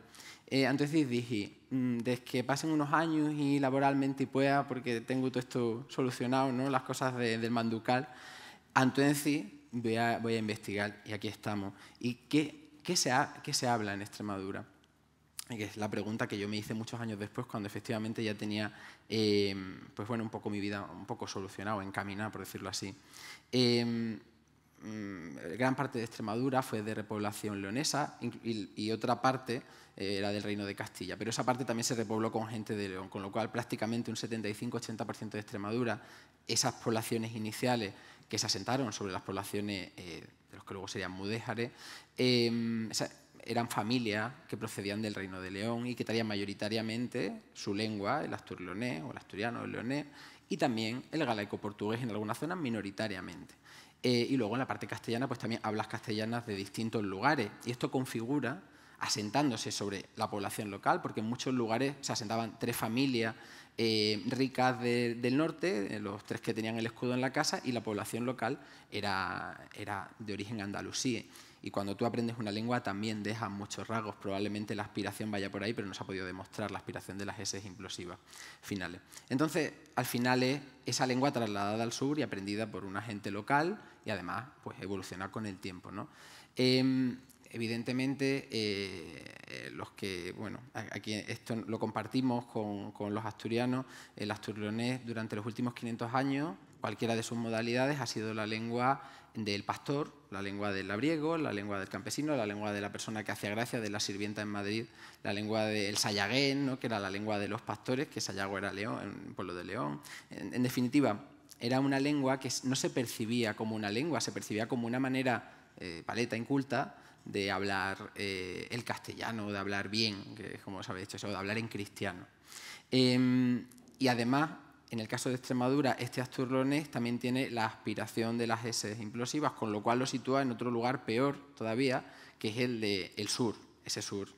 Eh, entonces dije, desde mm, que pasen unos años y laboralmente pueda, porque tengo todo esto solucionado, ¿no? las cosas del manducal, entonces voy a, voy a investigar y aquí estamos. ¿Y qué, qué, se qué se habla en Extremadura? que es la pregunta que yo me hice muchos años después cuando efectivamente ya tenía eh, pues bueno, un poco mi vida un poco solucionada, encaminada, por decirlo así. Em, mm, gran parte de Extremadura fue de repoblación leonesa y, otra parte eh, era del Reino de Castilla, pero esa parte también se repobló con gente de León, con lo cual prácticamente un 75-80% de Extremadura, esas poblaciones iniciales que se asentaron sobre las poblaciones eh, de los que luego serían mudéjares, em, eran familias que procedían del Reino de León y que traían mayoritariamente su lengua, el asturleonés o el asturiano, leonés, y también el galaico-portugués en algunas zonas minoritariamente. Eh, y luego en la parte castellana, pues también hablas castellanas de distintos lugares. Y esto configura, asentándose sobre la población local, porque en muchos lugares se asentaban tres familias eh, ricas del norte, eh, los tres que tenían el escudo en la casa, y la población local era, era de origen andalusí. Y cuando tú aprendes una lengua también dejas muchos rasgos. Probablemente la aspiración vaya por ahí, pero no se ha podido demostrar la aspiración de las S implosivas finales. Entonces, al final es esa lengua trasladada al sur y aprendida por una gente local y además pues, evoluciona con el tiempo. ¿no? Em, evidentemente, eh, los que, bueno, aquí esto lo compartimos con, los asturianos, el asturiones durante los últimos 500 años, cualquiera de sus modalidades, ha sido la lengua del pastor, la lengua del labriego, la lengua del campesino, la lengua de la persona que hacía gracia, de la sirvienta en Madrid, la lengua del sayaguén, ¿no? que era la lengua de los pastores, que Sayago era León, el pueblo de León. En, definitiva, era una lengua que no se percibía como una lengua, se percibía como una manera eh, paleta, inculta, de hablar eh, el castellano, de hablar bien, que como os habéis dicho eso, de hablar en cristiano. Em, y además en el caso de Extremadura, este Asturlones también tiene la aspiración de las heces implosivas, con lo cual lo sitúa en otro lugar peor todavía, que es el de el sur, ese sur.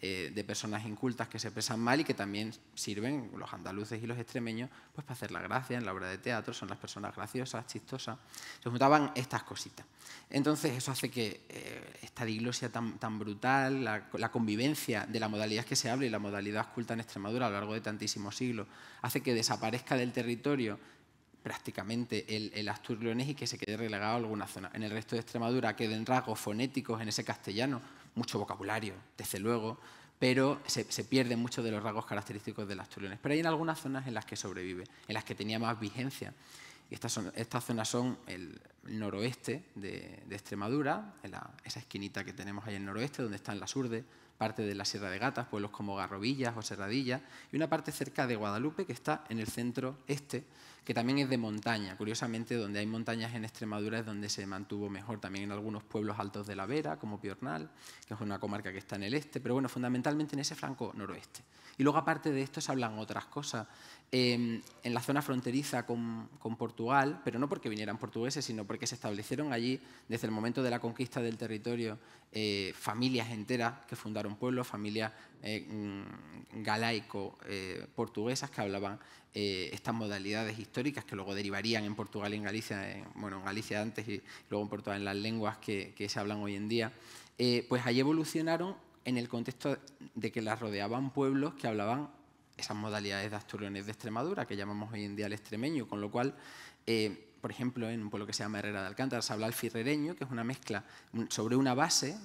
Eh, de personas incultas que se expresan mal y que también sirven, los andaluces y los extremeños, pues para hacer la gracia en la obra de teatro, son las personas graciosas, chistosas. Se juntaban estas cositas. Entonces eso hace que eh, esta diglosia tan, brutal, la, convivencia de la modalidad que se habla y la modalidad culta en Extremadura a lo largo de tantísimos siglos, hace que desaparezca del territorio prácticamente el, el y que se quede relegado a alguna zona. En el resto de Extremadura queden rasgos fonéticos en ese castellano mucho vocabulario, desde luego, pero se, se pierde mucho de los rasgos característicos de las turiones. Pero hay en algunas zonas en las que sobrevive, en las que tenía más vigencia. Estas, son, estas zonas son el noroeste de, Extremadura, en esa esquinita que tenemos ahí en el noroeste, donde están las urdes, parte de la Sierra de Gatas, pueblos como Garrovillas o Serradillas, y una parte cerca de Guadalupe que está en el centro este, que también es de montaña. Curiosamente, donde hay montañas en Extremadura es donde se mantuvo mejor, también en algunos pueblos altos de la Vera, como Piornal, que es una comarca que está en el este, pero bueno, fundamentalmente en ese flanco noroeste. Y luego, aparte de esto, se hablan otras cosas. Em, en la zona fronteriza con, Portugal, pero no porque vinieran portugueses, sino porque se establecieron allí, desde el momento de la conquista del territorio, eh, familias enteras que fundaron pueblos, familias eh, mm, galaico-portuguesas eh, que hablaban estas modalidades históricas que luego derivarían en Portugal y en Galicia, bueno, en Galicia antes y luego en Portugal en las lenguas que, que se hablan hoy en día, pues allí evolucionaron en el contexto de que las rodeaban pueblos que hablaban esas modalidades de Asturiones de Extremadura, que llamamos hoy en día el extremeño, con lo cual, eh, por ejemplo, en un pueblo que se llama Herrera de Alcántara se habla el firrereño, que es una mezcla sobre una base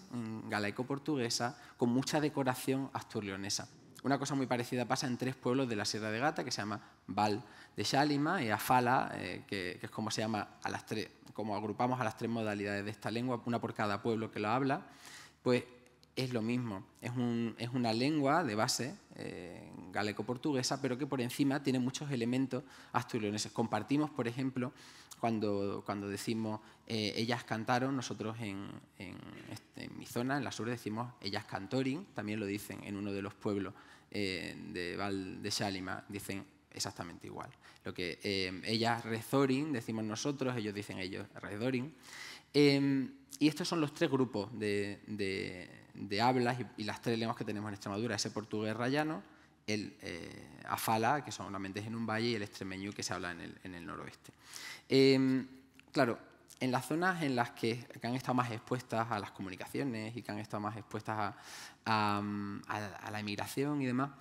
galaico-portuguesa con mucha decoración asturleonesa. Una cosa muy parecida pasa en tres pueblos de la Sierra de Gata, que se llama Val de Xálima y Afala, eh, que, es como se llama a las tres, como agrupamos a las tres modalidades de esta lengua, una por cada pueblo que lo habla. Pues es lo mismo. Es, una lengua de base eh, galeco-portuguesa, pero que por encima tiene muchos elementos asturoneses Compartimos, por ejemplo, cuando, decimos eh, ellas cantaron, nosotros este, en, mi zona, en la sur, decimos ellas cantorin, también lo dicen en uno de los pueblos eh, de Val de dicen exactamente igual. Lo que eh, ellas rezorin, decimos nosotros, ellos dicen ellos rezorin. Em, y estos son los tres grupos de, hablas y, las tres lenguas que tenemos en Extremadura, ese portugués rayano, el eh, afala, que solamente es en un valle, y el extremeño, que se habla en el, noroeste. Em, claro, en las zonas en las que, han estado más expuestas a las comunicaciones y que han estado más expuestas a, la inmigración y demás,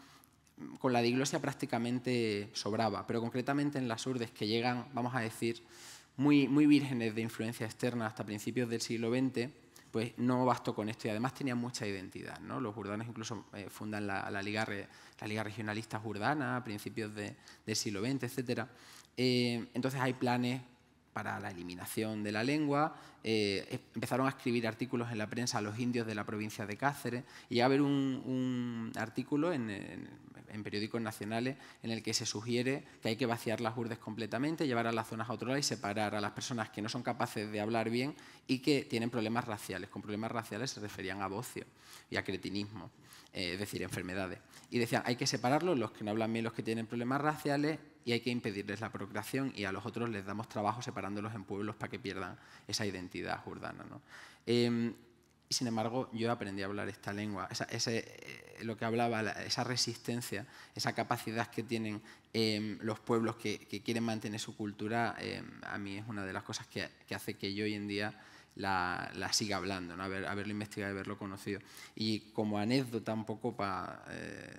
con la diglosia prácticamente sobraba, pero concretamente en las urdes que llegan, vamos a decir, muy, vírgenes de influencia externa hasta principios del siglo XX, pues no bastó con esto y además tenían mucha identidad. Los jurdanes incluso eh, fundan la, la Liga, la Liga Regionalista Jordana a principios del siglo XX, etc. Eh, entonces hay planes para la eliminación de la lengua, eh, empezaron a escribir artículos en la prensa a los indios de la provincia de Cáceres y a haber un, artículo en en periódicos nacionales en el que se sugiere que hay que vaciar las urdes completamente, llevar a las zonas a otro lado y separar a las personas que no son capaces de hablar bien y que tienen problemas raciales. Con problemas raciales se referían a bocio y a cretinismo, eh, es decir, enfermedades. Y decían, hay que separarlos, los que no hablan bien, los que tienen problemas raciales, y hay que impedirles la procreación y a los otros les damos trabajo separándolos en pueblos para que pierdan esa identidad urdana. Em, y sin embargo, yo aprendí a hablar esta lengua, ese, eh, lo que hablaba, esa resistencia, esa capacidad que tienen em, los pueblos que, quieren mantener su cultura, em, a mí es una de las cosas que, que hace que yo hoy en día la, la, siga hablando, haberlo investigado, y haberlo conocido. Y como anécdota un poco eh,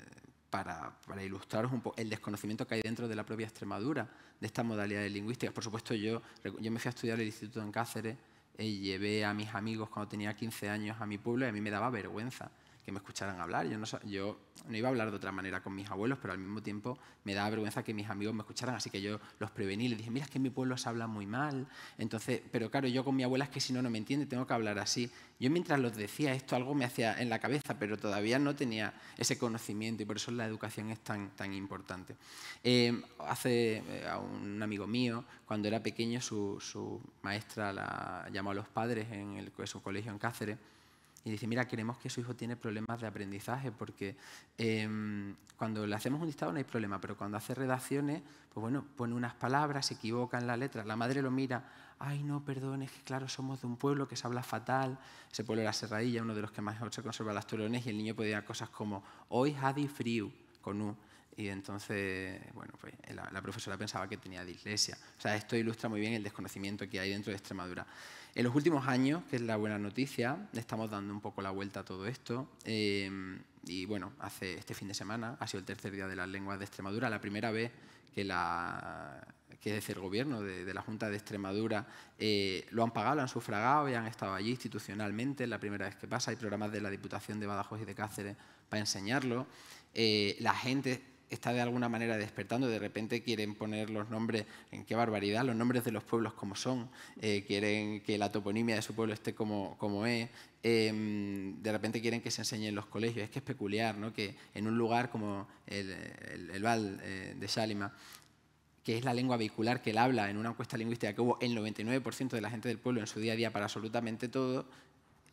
para, para, ilustraros un poco el desconocimiento que hay dentro de la propia Extremadura de estas modalidades lingüísticas. Por supuesto, yo, yo me fui a estudiar el instituto en Cáceres llevé a mis amigos cuando tenía 15 años a mi pueblo y a mí me daba vergüenza que me escucharan hablar. Yo no, yo no iba a hablar de otra manera con mis abuelos, pero al mismo tiempo me daba vergüenza que mis amigos me escucharan, así que yo los prevení, les dije, mira, es que en mi pueblo se habla muy mal. Entonces, pero claro, yo con mi abuela es que si no, no me entiende, tengo que hablar así. Yo mientras los decía esto, algo me hacía en la cabeza, pero todavía no tenía ese conocimiento y por eso la educación es tan, tan importante. Eh, hace eh, a un amigo mío, cuando era pequeño, su, maestra la llamó a los padres en, en su colegio en Cáceres, y dice, mira, queremos que su hijo tiene problemas de aprendizaje, porque em, cuando le hacemos un dictado no hay problema, pero cuando hace redacciones, pues bueno, pone unas palabras, se equivoca en la letra, la madre lo mira, ay no, perdón, es que claro, somos de un pueblo que se habla fatal, se pueblo la Serradilla, uno de los que más se conserva las torones, y el niño podía cosas como, hoy hadi frío, con un. Y entonces, bueno, pues eh, la, profesora pensaba que tenía dislexia. O sea, esto ilustra muy bien el desconocimiento que hay dentro de Extremadura. En los últimos años, que es la buena noticia, estamos dando un poco la vuelta a todo esto. Em, y bueno, hace este fin de semana ha sido el tercer día de las lenguas de Extremadura, la primera vez que, la, que desde el gobierno de, la Junta de Extremadura eh, lo han pagado, lo han sufragado y han estado allí institucionalmente, Es la primera vez que pasa. Hay programas de la Diputación de Badajoz y de Cáceres para enseñarlo. Eh, la gente está de alguna manera despertando. De repente quieren poner los nombres, en qué barbaridad, los nombres de los pueblos como son, eh, quieren que la toponimia de su pueblo esté como, como es, em, de repente quieren que se enseñe en los colegios. Es que es peculiar ¿no? que en un lugar como el, Val eh, de Shalima que es la lengua vehicular que él habla en una encuesta lingüística que hubo el 99% de la gente del pueblo en su día a día para absolutamente todo,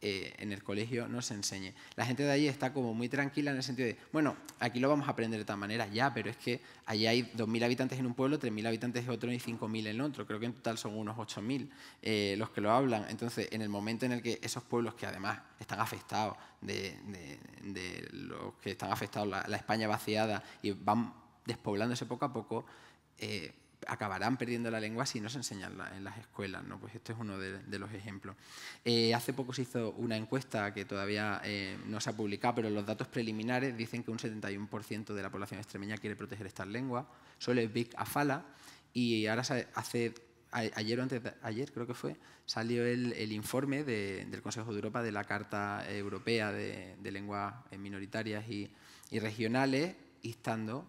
eh, en el colegio no se enseñe. La gente de allí está como muy tranquila en el sentido de, bueno, aquí lo vamos a aprender de tal manera, ya, pero es que allí hay 2.000 habitantes en un pueblo, 3.000 habitantes en otro y 5.000 en otro. Creo que en total son unos 8.000 eh, los que lo hablan. Entonces, en el momento en el que esos pueblos que además están afectados de, los que están afectados, la, España vaciada y van despoblándose poco a poco, eh, acabarán perdiendo la lengua si no se enseñan en las escuelas. ¿no? Pues este es uno de, los ejemplos. Eh, hace poco se hizo una encuesta que todavía eh, no se ha publicado, pero los datos preliminares dicen que un 71% de la población extremeña quiere proteger estas lenguas. suele es Big Afala y ahora hace ayer o antes ayer, creo que fue, salió el, informe del Consejo de Europa de la Carta Europea de, Lenguas Minoritarias y, y Regionales instando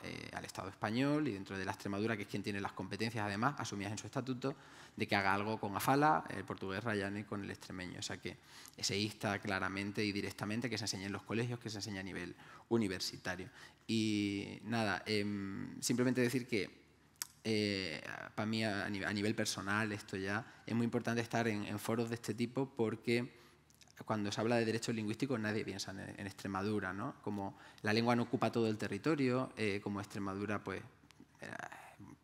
eh, al Estado español y dentro de la Extremadura, que es quien tiene las competencias, además, asumidas en su estatuto, de que haga algo con Afala, el portugués Rayane con el extremeño. O sea que se insta claramente y directamente que se enseñe en los colegios, que se enseñe a nivel universitario. Y nada, em, simplemente decir que eh, para mí a, nivel personal esto ya es muy importante estar en, en foros de este tipo porque cuando se habla de derechos lingüísticos nadie piensa en, Extremadura, ¿no? Como la lengua no ocupa todo el territorio, eh, como Extremadura pues eh,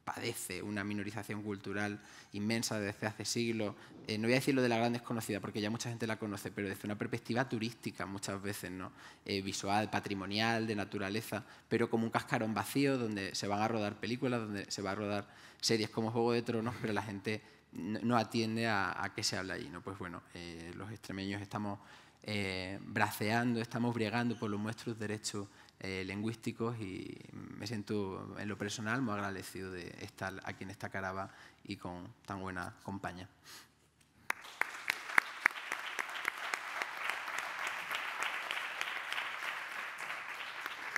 padece una minorización cultural inmensa desde hace siglos. Eh, no voy a decir lo de la gran desconocida porque ya mucha gente la conoce, pero desde una perspectiva turística muchas veces, ¿no? visual, patrimonial, de naturaleza, pero como un cascarón vacío donde se van a rodar películas, donde se van a rodar series como Juego de Tronos, pero la gente no atiende a, qué se habla allí. ¿no? Pues bueno, eh, los extremeños estamos eh, braceando, estamos bregando por los nuestros derechos eh, lingüísticos y me siento en lo personal muy agradecido de estar aquí en esta carava y con tan buena compañía.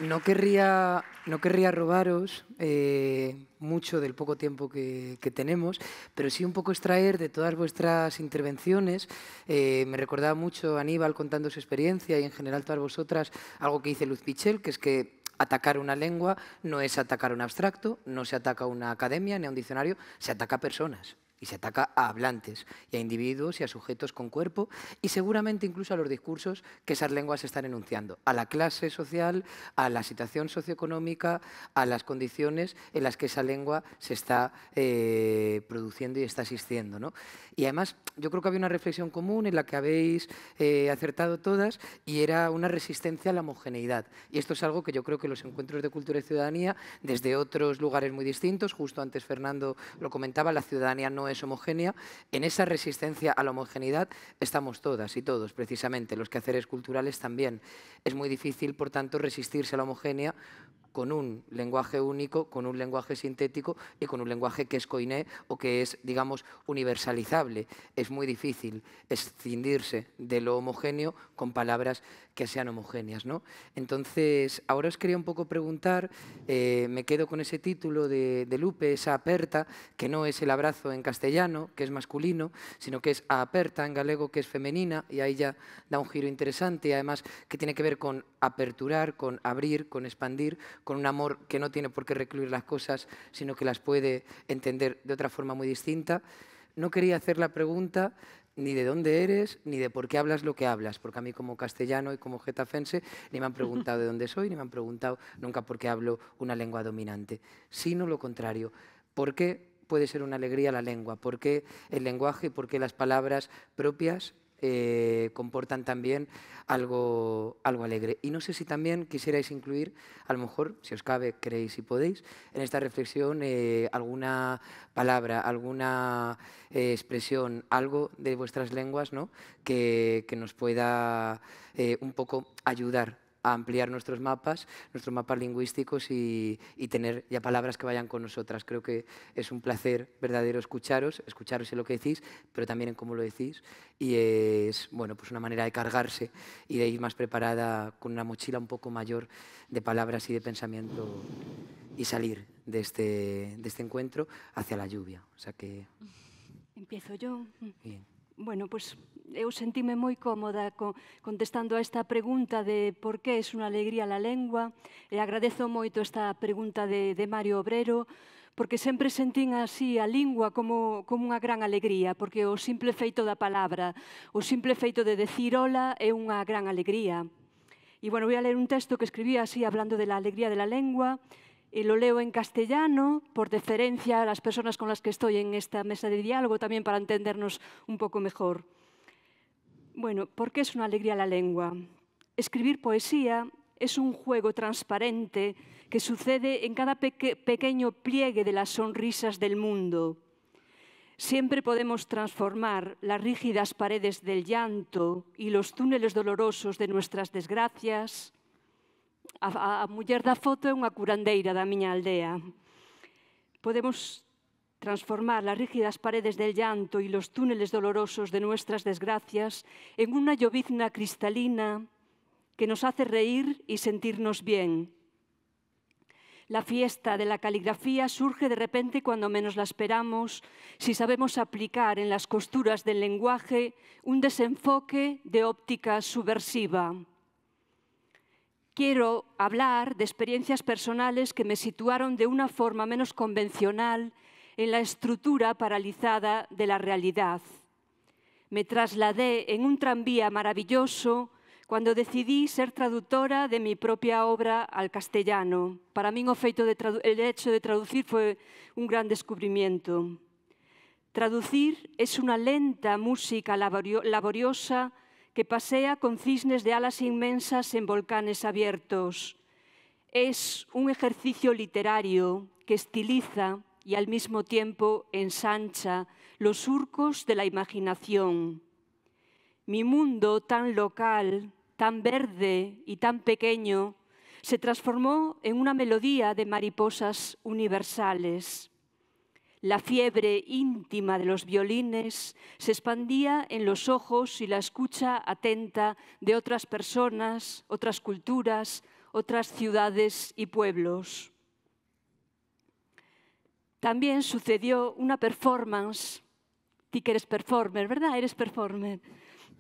No querría, robaros eh, mucho del poco tiempo que, tenemos, pero sí un poco extraer de todas vuestras intervenciones. Eh, me recordaba mucho Aníbal contando su experiencia y en general todas vosotras algo que dice Luz Pichel, que es que atacar una lengua no es atacar un abstracto, no se ataca una academia ni a un diccionario, se ataca a personas y se ataca a hablantes y a individuos y a sujetos con cuerpo y seguramente incluso a los discursos que esas lenguas están enunciando, a la clase social, a la situación socioeconómica, a las condiciones en las que esa lengua se está eh, produciendo y está asistiendo. ¿no? Y además yo creo que había una reflexión común en la que habéis eh, acertado todas y era una resistencia a la homogeneidad. Y esto es algo que yo creo que los encuentros de cultura y ciudadanía, desde otros lugares muy distintos, justo antes Fernando lo comentaba, la ciudadanía no es homogénea, en esa resistencia a la homogeneidad estamos todas y todos, precisamente, los quehaceres culturales también. Es muy difícil, por tanto, resistirse a la homogénea con un lenguaje único, con un lenguaje sintético y con un lenguaje que es coiné o que es, digamos, universalizable. Es muy difícil escindirse de lo homogéneo con palabras que sean homogéneas. ¿no? Entonces, ahora os quería un poco preguntar, eh, me quedo con ese título de, Lupe, esa aperta, que no es el abrazo en castellano, que es masculino, sino que es aperta en galego, que es femenina, y ahí ya da un giro interesante, además que tiene que ver con aperturar, con abrir, con expandir, con un amor que no tiene por qué recluir las cosas, sino que las puede entender de otra forma muy distinta. No quería hacer la pregunta ni de dónde eres, ni de por qué hablas lo que hablas, porque a mí como castellano y como getafense ni me han preguntado de dónde soy, ni me han preguntado nunca por qué hablo una lengua dominante, sino lo contrario. ¿Por qué puede ser una alegría la lengua? ¿Por qué el lenguaje por qué las palabras propias eh, comportan también algo, algo alegre. Y no sé si también quisierais incluir, a lo mejor, si os cabe, creéis y podéis, en esta reflexión eh, alguna palabra, alguna eh, expresión, algo de vuestras lenguas ¿no? que, que nos pueda un poco ayudar a ampliar nuestros mapas, nuestros mapas lingüísticos y, tener ya palabras que vayan con nosotras. Creo que es un placer verdadero escucharos, escucharos en lo que decís, pero también en cómo lo decís. Y es bueno, pues una manera de cargarse y de ir más preparada con una mochila un poco mayor de palabras y de pensamiento y salir de este, de este encuentro hacia la lluvia. O sea que... Empiezo yo. Bien. Bueno, pues eu sentime moi cómoda contestando a esta pregunta de por que é unha alegría a lengua e agradezo moito esta pregunta de, de Mario Obrero porque sempre sentín así a lingua como, como unha gran alegría, porque o simple feito da palabra, o simple feito de decir hola é unha gran alegría. E, bueno, vou a ler un texto que escribí así, hablando de la alegría de la lengua, y lo leo en castellano por deferencia a las personas con las que estoy en esta mesa de diálogo, también para entendernos un poco mejor. Bueno, ¿por qué es una alegría la lengua? Escribir poesía es un juego transparente que sucede en cada pequeño pliegue de las sonrisas del mundo. Siempre podemos transformar las rígidas paredes del llanto y los túneles dolorosos de nuestras desgracias A, a, a muller da foto é unha curandeira da miña aldea. Podemos transformar las rígidas paredes del llanto y los túneles dolorosos de nuestras desgracias en una llovizna cristalina que nos hace reír y sentirnos bien. La fiesta de la caligrafía surge de repente cuando menos la esperamos, si sabemos aplicar en las costuras del lenguaje un desenfoque de óptica subversiva. quiero hablar de experiencias personales que me situaron de una forma menos convencional en la estructura paralizada de la realidad. Me trasladé en un tranvía maravilloso cuando decidí ser traductora de mi propia obra al castellano. Para mí el hecho de traducir fue un gran descubrimiento. Traducir es una lenta música laboriosa que pasea con cisnes de alas inmensas en volcanes abiertos. Es un ejercicio literario que estiliza y al mismo tiempo ensancha los surcos de la imaginación. Mi mundo tan local, tan verde y tan pequeño se transformó en una melodía de mariposas universales. La fiebre íntima de los violines se expandía en los ojos y la escucha atenta de otras personas, otras culturas, otras ciudades y pueblos. También sucedió una performance, Tú que eres performer, ¿verdad? Eres performer.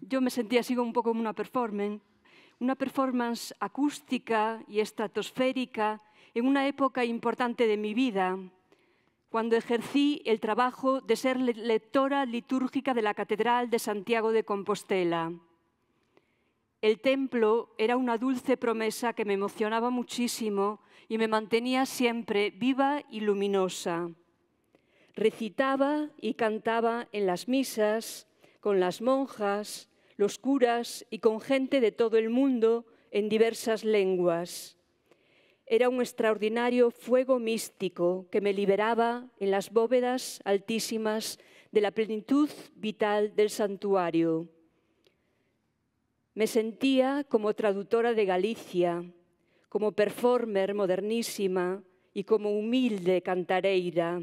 Yo me sentía así un poco como una performer. una performance acústica y estratosférica en una época importante de mi vida, cuando ejercí el trabajo de ser lectora litúrgica de la Catedral de Santiago de Compostela. El templo era una dulce promesa que me emocionaba muchísimo y me mantenía siempre viva y luminosa. Recitaba y cantaba en las misas, con las monjas, los curas y con gente de todo el mundo en diversas lenguas era un extraordinario fuego místico que me liberaba en las bóvedas altísimas de la plenitud vital del santuario. Me sentía como traductora de Galicia, como performer modernísima y como humilde cantareira.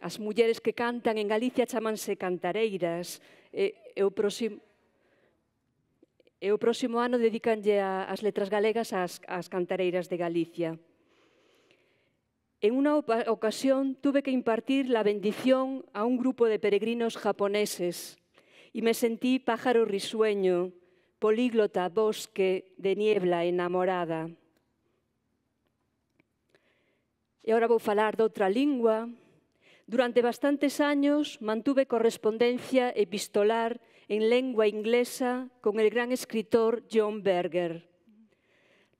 Las mujeres que cantan en Galicia chamanse cantareiras. Eh, E o próximo ano dedicanlle as letras galegas ás, ás cantareiras de Galicia. En unha ocasión tuve que impartir la bendición a un grupo de peregrinos japoneses e me sentí pájaro risueño, políglota, bosque de niebla enamorada. E agora vou falar doutra lingua. Durante bastantes años mantuve correspondencia epistolar en lengua inglesa con el gran escritor John Berger.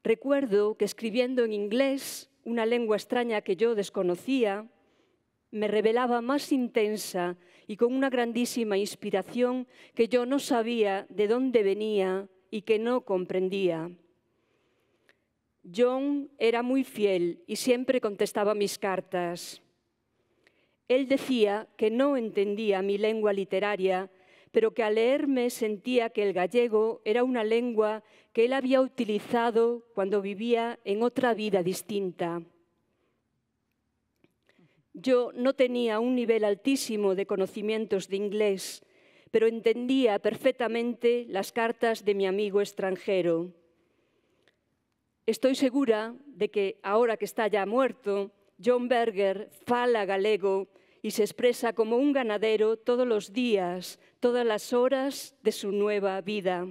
Recuerdo que escribiendo en inglés, una lengua extraña que yo desconocía, me revelaba más intensa y con una grandísima inspiración que yo no sabía de dónde venía y que no comprendía. John era muy fiel y siempre contestaba mis cartas. Él decía que no entendía mi lengua literaria pero que al leerme sentía que el gallego era una lengua que él había utilizado cuando vivía en otra vida distinta. Yo no tenía un nivel altísimo de conocimientos de inglés, pero entendía perfectamente las cartas de mi amigo extranjero. Estoy segura de que ahora que está ya muerto, John Berger fala galego y se expresa como un ganadero todos los días, todas las horas de su nueva vida.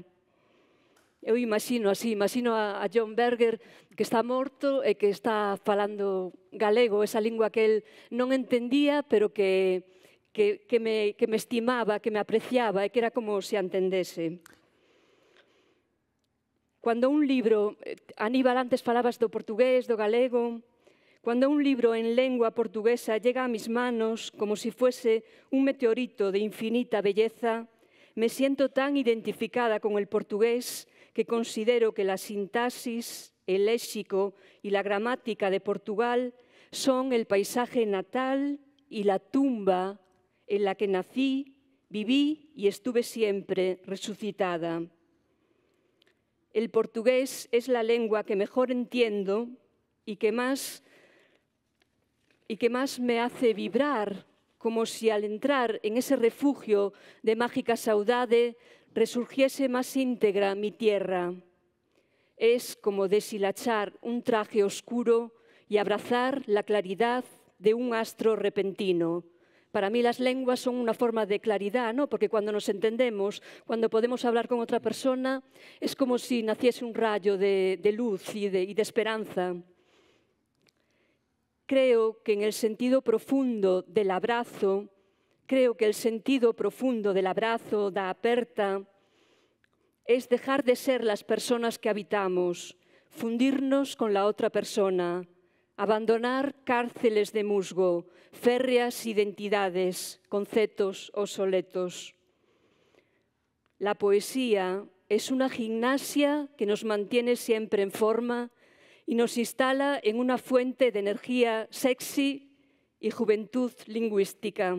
Eu imagino así, imagino a, a John Berger que está morto e que está falando galego, esa lingua que el non entendía, pero que, que, que, me, que me estimaba, que me apreciaba e que era como se entendese. Cando un libro, eh, Aníbal antes falabas do portugués, do galego, cuando un libro en lengua portuguesa llega a mis manos como si fuese un meteorito de infinita belleza, me siento tan identificada con el portugués que considero que la sintaxis, el léxico y la gramática de Portugal son el paisaje natal y la tumba en la que nací, viví y estuve siempre resucitada. El portugués es la lengua que mejor entiendo y que más y que más me hace vibrar, como si al entrar en ese refugio de mágica saudade resurgiese más íntegra mi tierra. Es como deshilachar un traje oscuro y abrazar la claridad de un astro repentino. Para mí las lenguas son una forma de claridad, ¿no? Porque cuando nos entendemos, cuando podemos hablar con otra persona, es como si naciese un rayo de, luz y de esperanza creo que en el sentido profundo del abrazo, creo que el sentido profundo del abrazo, da aperta, es dejar de ser las personas que habitamos, fundirnos con la otra persona, abandonar cárceles de musgo, férreas identidades, conceptos obsoletos. La poesía es una gimnasia que nos mantiene siempre en forma y nos instala en una fuente de energía sexy y juventud lingüística.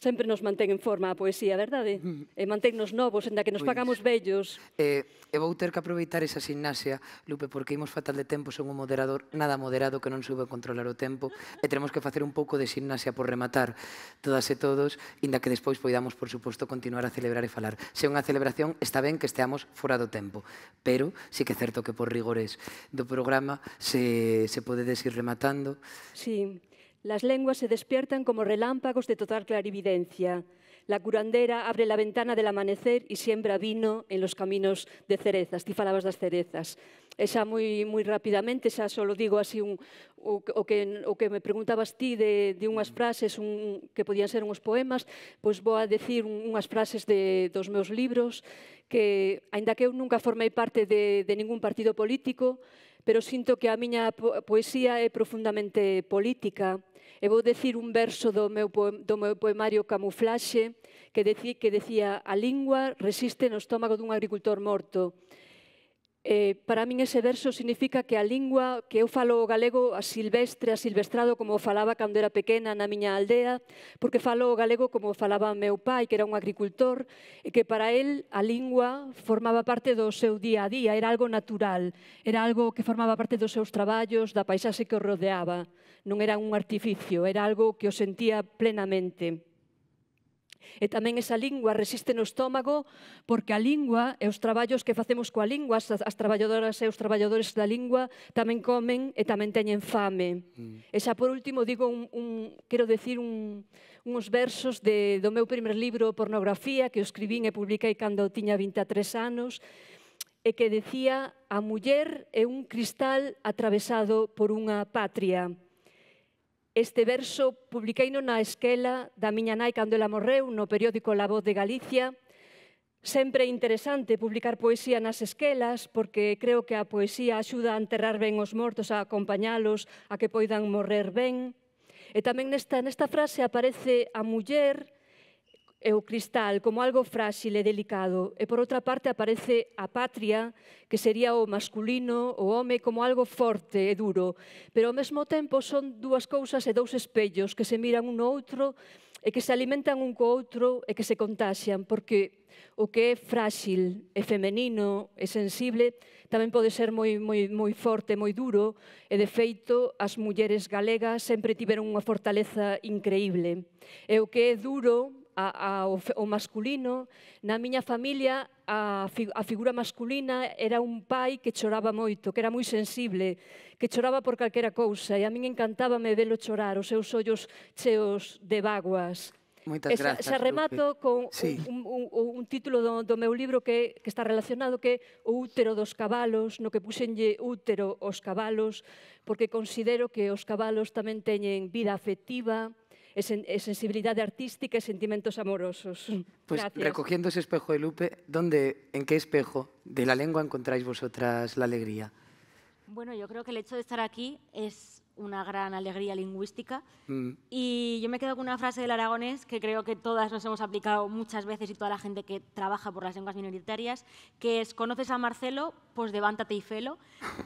sempre nos mantén en forma a poesía, verdade? Mm. E manténnos novos, enda que nos pois. pagamos vellos. Eh, e vou ter que aproveitar esa sinnasia, Lupe, porque imos fatal de tempo, son un moderador nada moderado que non soube controlar o tempo, e teremos que facer un pouco de sinnasia por rematar todas e todos, inda que despois poidamos, por suposto, continuar a celebrar e falar. Se unha celebración, está ben que esteamos fora do tempo, pero sí que é certo que por rigores do programa se, se pode desir rematando. Sí. Las lenguas se despiertan como relámpagos de total clarividencia. La curandera abre la ventana del amanecer y siembra vino en los caminos de cerezas. Ti falabas das cerezas. Esa moi, moi rapidamente, xa só digo así un, o, o, que, o que me preguntabas ti de, de unhas frases un, que podían ser uns poemas, pois vou a decir unhas frases de, dos meus libros que, aínda que eu nunca formei parte de, de ningún partido político, pero sinto que a miña poesía é profundamente política E vou decir un verso do meu, poem, do meu poemario Camuflaxe que, decía, que decía a lingua resiste no estómago dun agricultor morto Eh, para min ese verso significa que a lingua que eu falo o galego a silvestre, a silvestrado, como falaba cando era pequena na miña aldea, porque falo o galego como falaba meu pai, que era un agricultor, e que para el a lingua formaba parte do seu día a día, era algo natural, era algo que formaba parte dos seus traballos, da paisaxe que o rodeaba, non era un artificio, era algo que o sentía plenamente. E tamén esa lingua resiste no estómago porque a lingua e os traballos que facemos coa lingua, as, as traballadoras e os traballadores da lingua tamén comen e tamén teñen fame. Mm. E xa por último digo un, un quero decir un, uns versos de, do meu primer libro Pornografía que o escribín e publiquei cando tiña 23 anos e que decía a muller é un cristal atravesado por unha patria. Este verso publiqueino na esquela da miña nai cando ela morreu no periódico La Voz de Galicia. Sempre interesante publicar poesía nas esquelas porque creo que a poesía axuda a enterrar ben os mortos, a acompañalos, a que poidan morrer ben. E tamén nesta, nesta frase aparece a muller e o cristal como algo frágil e delicado, e por outra parte aparece a patria, que sería o masculino, o home, como algo forte e duro, pero ao mesmo tempo son dúas cousas e dous espellos que se miran un no outro e que se alimentan un co outro e que se contaxian, porque o que é frágil, é femenino é sensible tamén pode ser moi, moi, moi forte, moi duro, e de feito as mulleres galegas sempre tiveron unha fortaleza increíble. E o que é duro a, a, o, o masculino. Na miña familia a, a figura masculina era un pai que choraba moito, que era moi sensible, que choraba por calquera cousa e a min encantábame velo chorar, os seus ollos cheos de vaguas. Moitas Esa, grazas. Se remato Lupe. con sí. un, un, un título do, do meu libro que, que está relacionado que o útero dos cabalos, no que puxenlle útero os cabalos, porque considero que os cabalos tamén teñen vida afectiva, es sensibilidad artística y sentimientos amorosos. Mm, pues recogiendo ese espejo de Lupe, ¿dónde, ¿en qué espejo de la lengua encontráis vosotras la alegría? Bueno, yo creo que el hecho de estar aquí es una gran alegría lingüística. Mm. Y yo me quedo con una frase del aragonés que creo que todas nos hemos aplicado muchas veces y toda la gente que trabaja por las lenguas minoritarias, que es conoces a Marcelo, pues levántate y felo,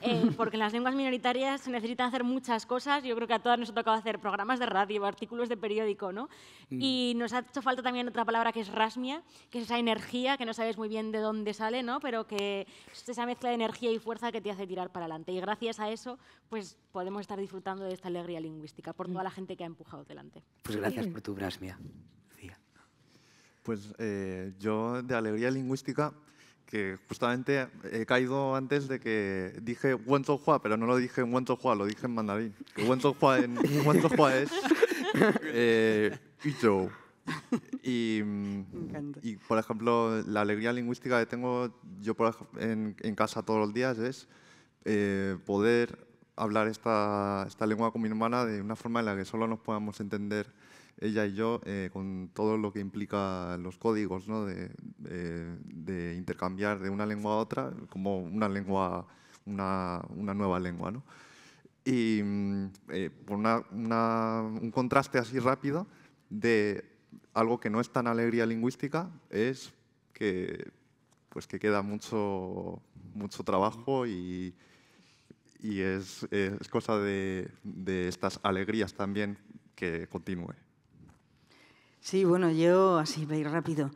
eh, porque en las lenguas minoritarias se necesitan hacer muchas cosas. Yo creo que a todas nos ha tocado hacer programas de radio, artículos de periódico, ¿no? Mm. Y nos ha hecho falta también otra palabra que es rasmia, que es esa energía que no sabes muy bien de dónde sale, ¿no? Pero que es esa mezcla de energía y fuerza que te hace tirar para adelante. Y gracias a eso, pues podemos estar disfrutando disfrutando de esta alegría lingüística, por toda la gente que ha empujado delante. Pues gracias por tu brasmia, Pues eh, yo de alegría lingüística, que justamente he caído antes de que dije Wenzhouhua, pero no lo dije en Wenzhouhua, lo dije en mandarín. Wenzhouhua en es eh, yo. Y, por ejemplo, la alegría lingüística que tengo yo en, casa todos los días es eh, poder hablar esta, esta, lengua con mi hermana de una forma en la que solo nos podamos entender ella y yo eh, con todo lo que implica los códigos ¿no? de, intercambiar de una lengua a otra como una lengua, una, una nueva lengua. ¿no? Y mm, eh, por una, un contraste así rápido de algo que no es tan alegría lingüística es que, pues que queda mucho, mucho trabajo y, y es, cosa de, de, estas alegrías también que continúe. Sí, bueno, yo así voy rápido.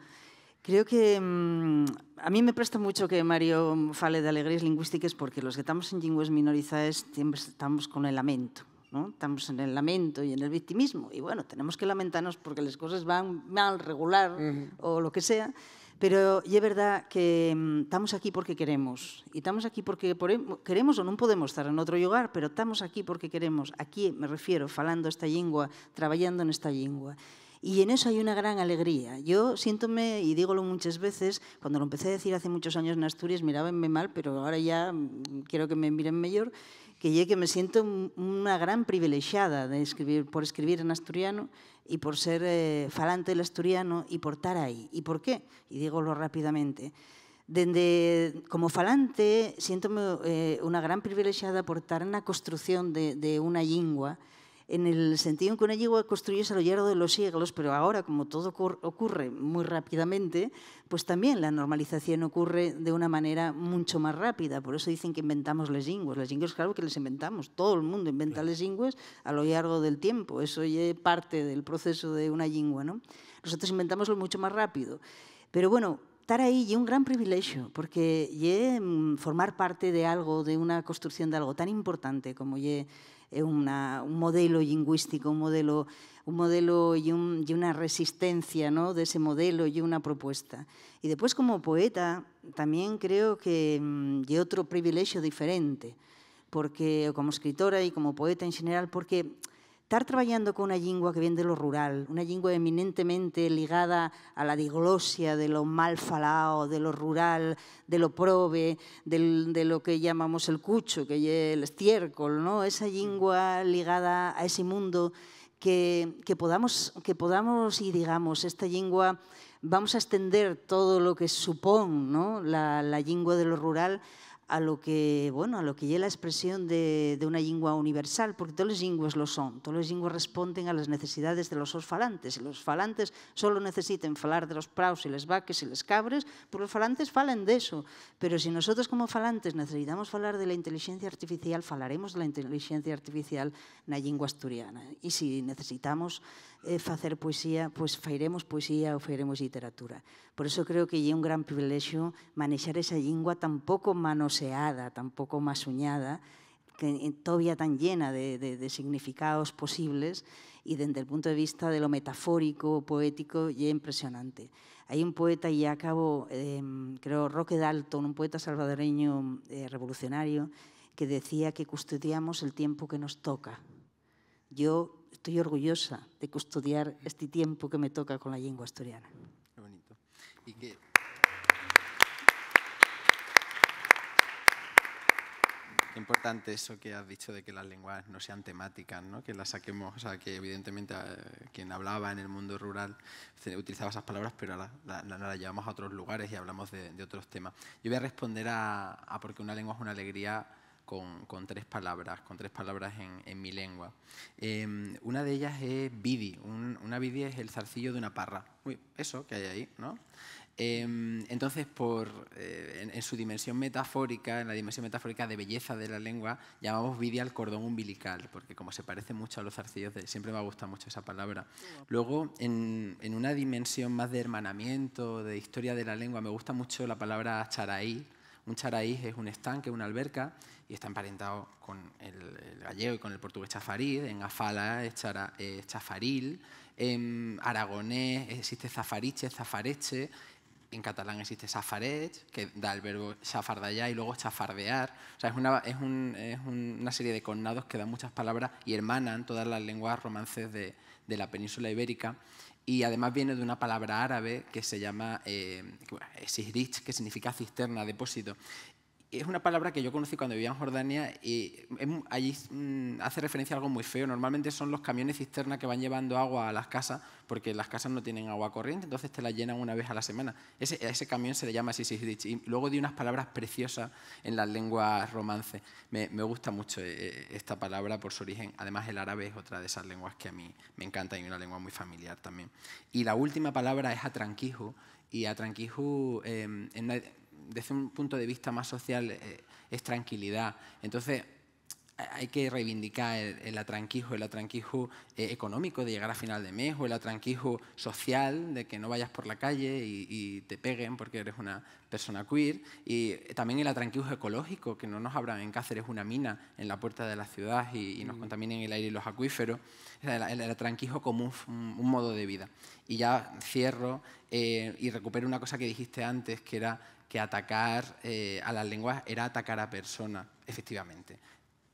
Creo que mm, a mí me presta mucho que Mario fale de alegrías lingüísticas porque los que estamos en lenguas minorizadas siempre estamos con el lamento, ¿no? Estamos en el lamento y en el victimismo y bueno, tenemos que lamentarnos porque las cosas van mal, regular o lo que sea, pero es verdad que mm, estamos aquí porque queremos. y estamos aquí porque queremos o no podemos estar en otro lugar, pero estamos aquí porque queremos. Aquí me refiero falando esta lengua, trabajando en esta lengua. Y en eso hay una gran alegría. Yo siéntome, y dígolo muchas veces, cuando lo empecé a decir hace muchos años en Asturias, mirábanme mal, pero ahora ya quiero mm, que me miren mejor. que lle que me sinto unha gran privilexiada de escribir, por escribir en asturiano e por ser eh, falante del asturiano e por estar aí. E por qué? E dígolo rapidamente. Dende, como falante, síntome eh, unha gran privilexiada por estar na construción de, de unha lingua, en el sentido en que una yegua construyes a lo largo de los siglos, pero ahora, como todo ocurre muy rápidamente, pues también la normalización ocurre de una manera mucho más rápida. Por eso dicen que inventamos las lenguas. Las lenguas, claro que las inventamos. Todo el mundo inventa las lenguas a lo largo del tiempo. Eso ya es parte del proceso de una lengua. ¿no? Nosotros inventamos mucho más rápido. Pero bueno, estar ahí y un gran privilegio, porque ye, mm, formar parte de algo, de una construcción de algo tan importante como ye, eh, un modelo lingüístico, un modelo, un modelo y, una resistencia ¿no? de ese modelo y una propuesta. Y después como poeta también creo que hay mm, otro privilegio diferente, porque como escritora y como poeta en general, porque estar trabajando con una lingua que viene de lo rural, una lingua eminentemente ligada a la diglosia de lo mal falao, de lo rural, de lo probe, de lo que llamamos el cucho, que es el estiércol, ¿no? esa mm. lingua ligada a ese mundo que, podamos, que podamos y digamos, esta lingua vamos a extender todo lo que supone ¿no? la, la lingua de lo rural a lo que, bueno, a lo que lleva la expresión de, de, una lingua universal, porque todas las lenguas lo son, todas las lenguas responden a las necesidades de los seus falantes, y los falantes solo necesiten falar de los praus y las vaques y las cabres, pues los falantes falan de eso, pero si nosotros como falantes necesitamos falar de la inteligencia artificial, falaremos de la inteligencia artificial na lingua asturiana, y si necesitamos eh, facer poesía, pues faremos poesía o faremos literatura. Por eso creo que é un gran privilegio manejar esa lengua tan poco manoseada, tan poco masuñada, que todavía tan llena de, de, significados posibles y desde el punto de vista de lo metafórico, poético, y impresionante. Hay un poeta, y acabo, em, creo, Roque Dalton, un poeta salvadoreño eh, revolucionario, que decía que custodiamos el tiempo que nos toca. Yo estoy orgullosa de custodiar este tiempo que me toca con la lengua asturiana. Qué bonito. Qué importante eso que has dicho de que las lenguas no sean temáticas, que las saquemos, o sea, que evidentemente eh, quien hablaba en el mundo rural utilizaba esas palabras, pero ahora las llevamos a otros lugares y hablamos de, otros temas. Yo voy a responder a, a porque una lengua es una alegría con, tres palabras, con tres palabras en, mi lengua. Em, una de ellas es vidi. una vidi es el zarcillo de una parra. Uy, eso que hay ahí, ¿no? Em, entonces, por, eh, en, su dimensión metafórica, en la dimensión metafórica de belleza de la lengua, llamamos vidi al cordón umbilical, porque como se parece mucho a los zarcillos, de, siempre me gusta mucho esa palabra. Luego, en, una dimensión más de hermanamiento, de historia de la lengua, me gusta mucho la palabra charaí, un charaíz es un estanque, una alberca, y está emparentado con el, gallego y con el portugués chafariz. En Afala es, chafaril, en aragonés existe zafariche, zafareche, en catalán existe safaret, que da el verbo chafardallar y luego chafardear. O sea, es una, es, una serie de connados que dan muchas palabras y hermanan todas las lenguas romances de, de la península ibérica y además viene de una palabra árabe que se llama eh, que significa cisterna, depósito, es una palabra que yo conocí cuando vivía en Jordania y allí mm, hace referencia a algo muy feo. Normalmente son los camiones cisterna que van llevando agua a las casas porque las casas no tienen agua corriente, entonces te la llenan una vez a la semana. Ese, ese camión se le llama Sisisdich. Y luego di unas palabras preciosas en las lenguas romance. Me, gusta mucho eh, eh, esta palabra por su origen. Además, el árabe es otra de esas lenguas que a mí me encanta y una lengua muy familiar también. Y la última palabra es atranquijo. Y atranquijo... Em, desde un punto de vista más social eh, es tranquilidad. Entonces, hay que reivindicar el, atranquijo, el atranquijo eh, económico de llegar a final de mes o el atranquijo social de que no vayas por la calle y, te peguen porque eres una persona queer y también el atranquijo ecológico, que no nos abran en Cáceres una mina en la puerta de la ciudad y, nos mm. contaminen el aire y los acuíferos, el, atranquijo como un, modo de vida. Y ya cierro eh, y recupero una cosa que dijiste antes, que era que atacar eh, a las lenguas era atacar a personas, efectivamente.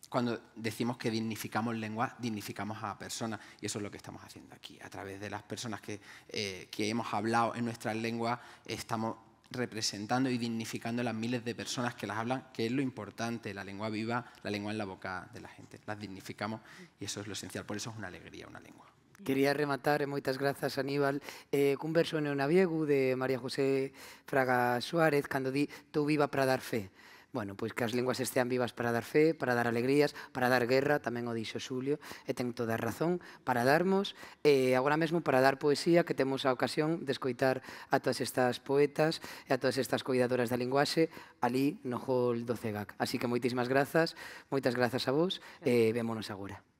Cuando decimos que dignificamos lenguas, dignificamos a personas. Y eso es lo que estamos haciendo aquí. A través de las personas que, eh, que hemos hablado en nuestras lenguas, estamos representando y dignificando a las miles de personas que las hablan, que es lo importante, la lengua viva, la lengua en la boca de la gente. Las dignificamos y eso es lo esencial. Por eso es una alegría una lengua. Quería rematar, e moitas grazas, Aníbal, eh, cun verso en Naviego de María José Fraga Suárez, cando di, tú viva para dar fe. Bueno, pois que as linguas estean vivas para dar fe, para dar alegrías, para dar guerra, tamén o dixo Xulio, e ten toda razón, para darmos, e agora mesmo para dar poesía, que temos a ocasión de escoitar a todas estas poetas e a todas estas cuidadoras da linguaxe ali no hall do CEGAC. Así que moitísimas grazas, moitas grazas a vos, e vémonos agora.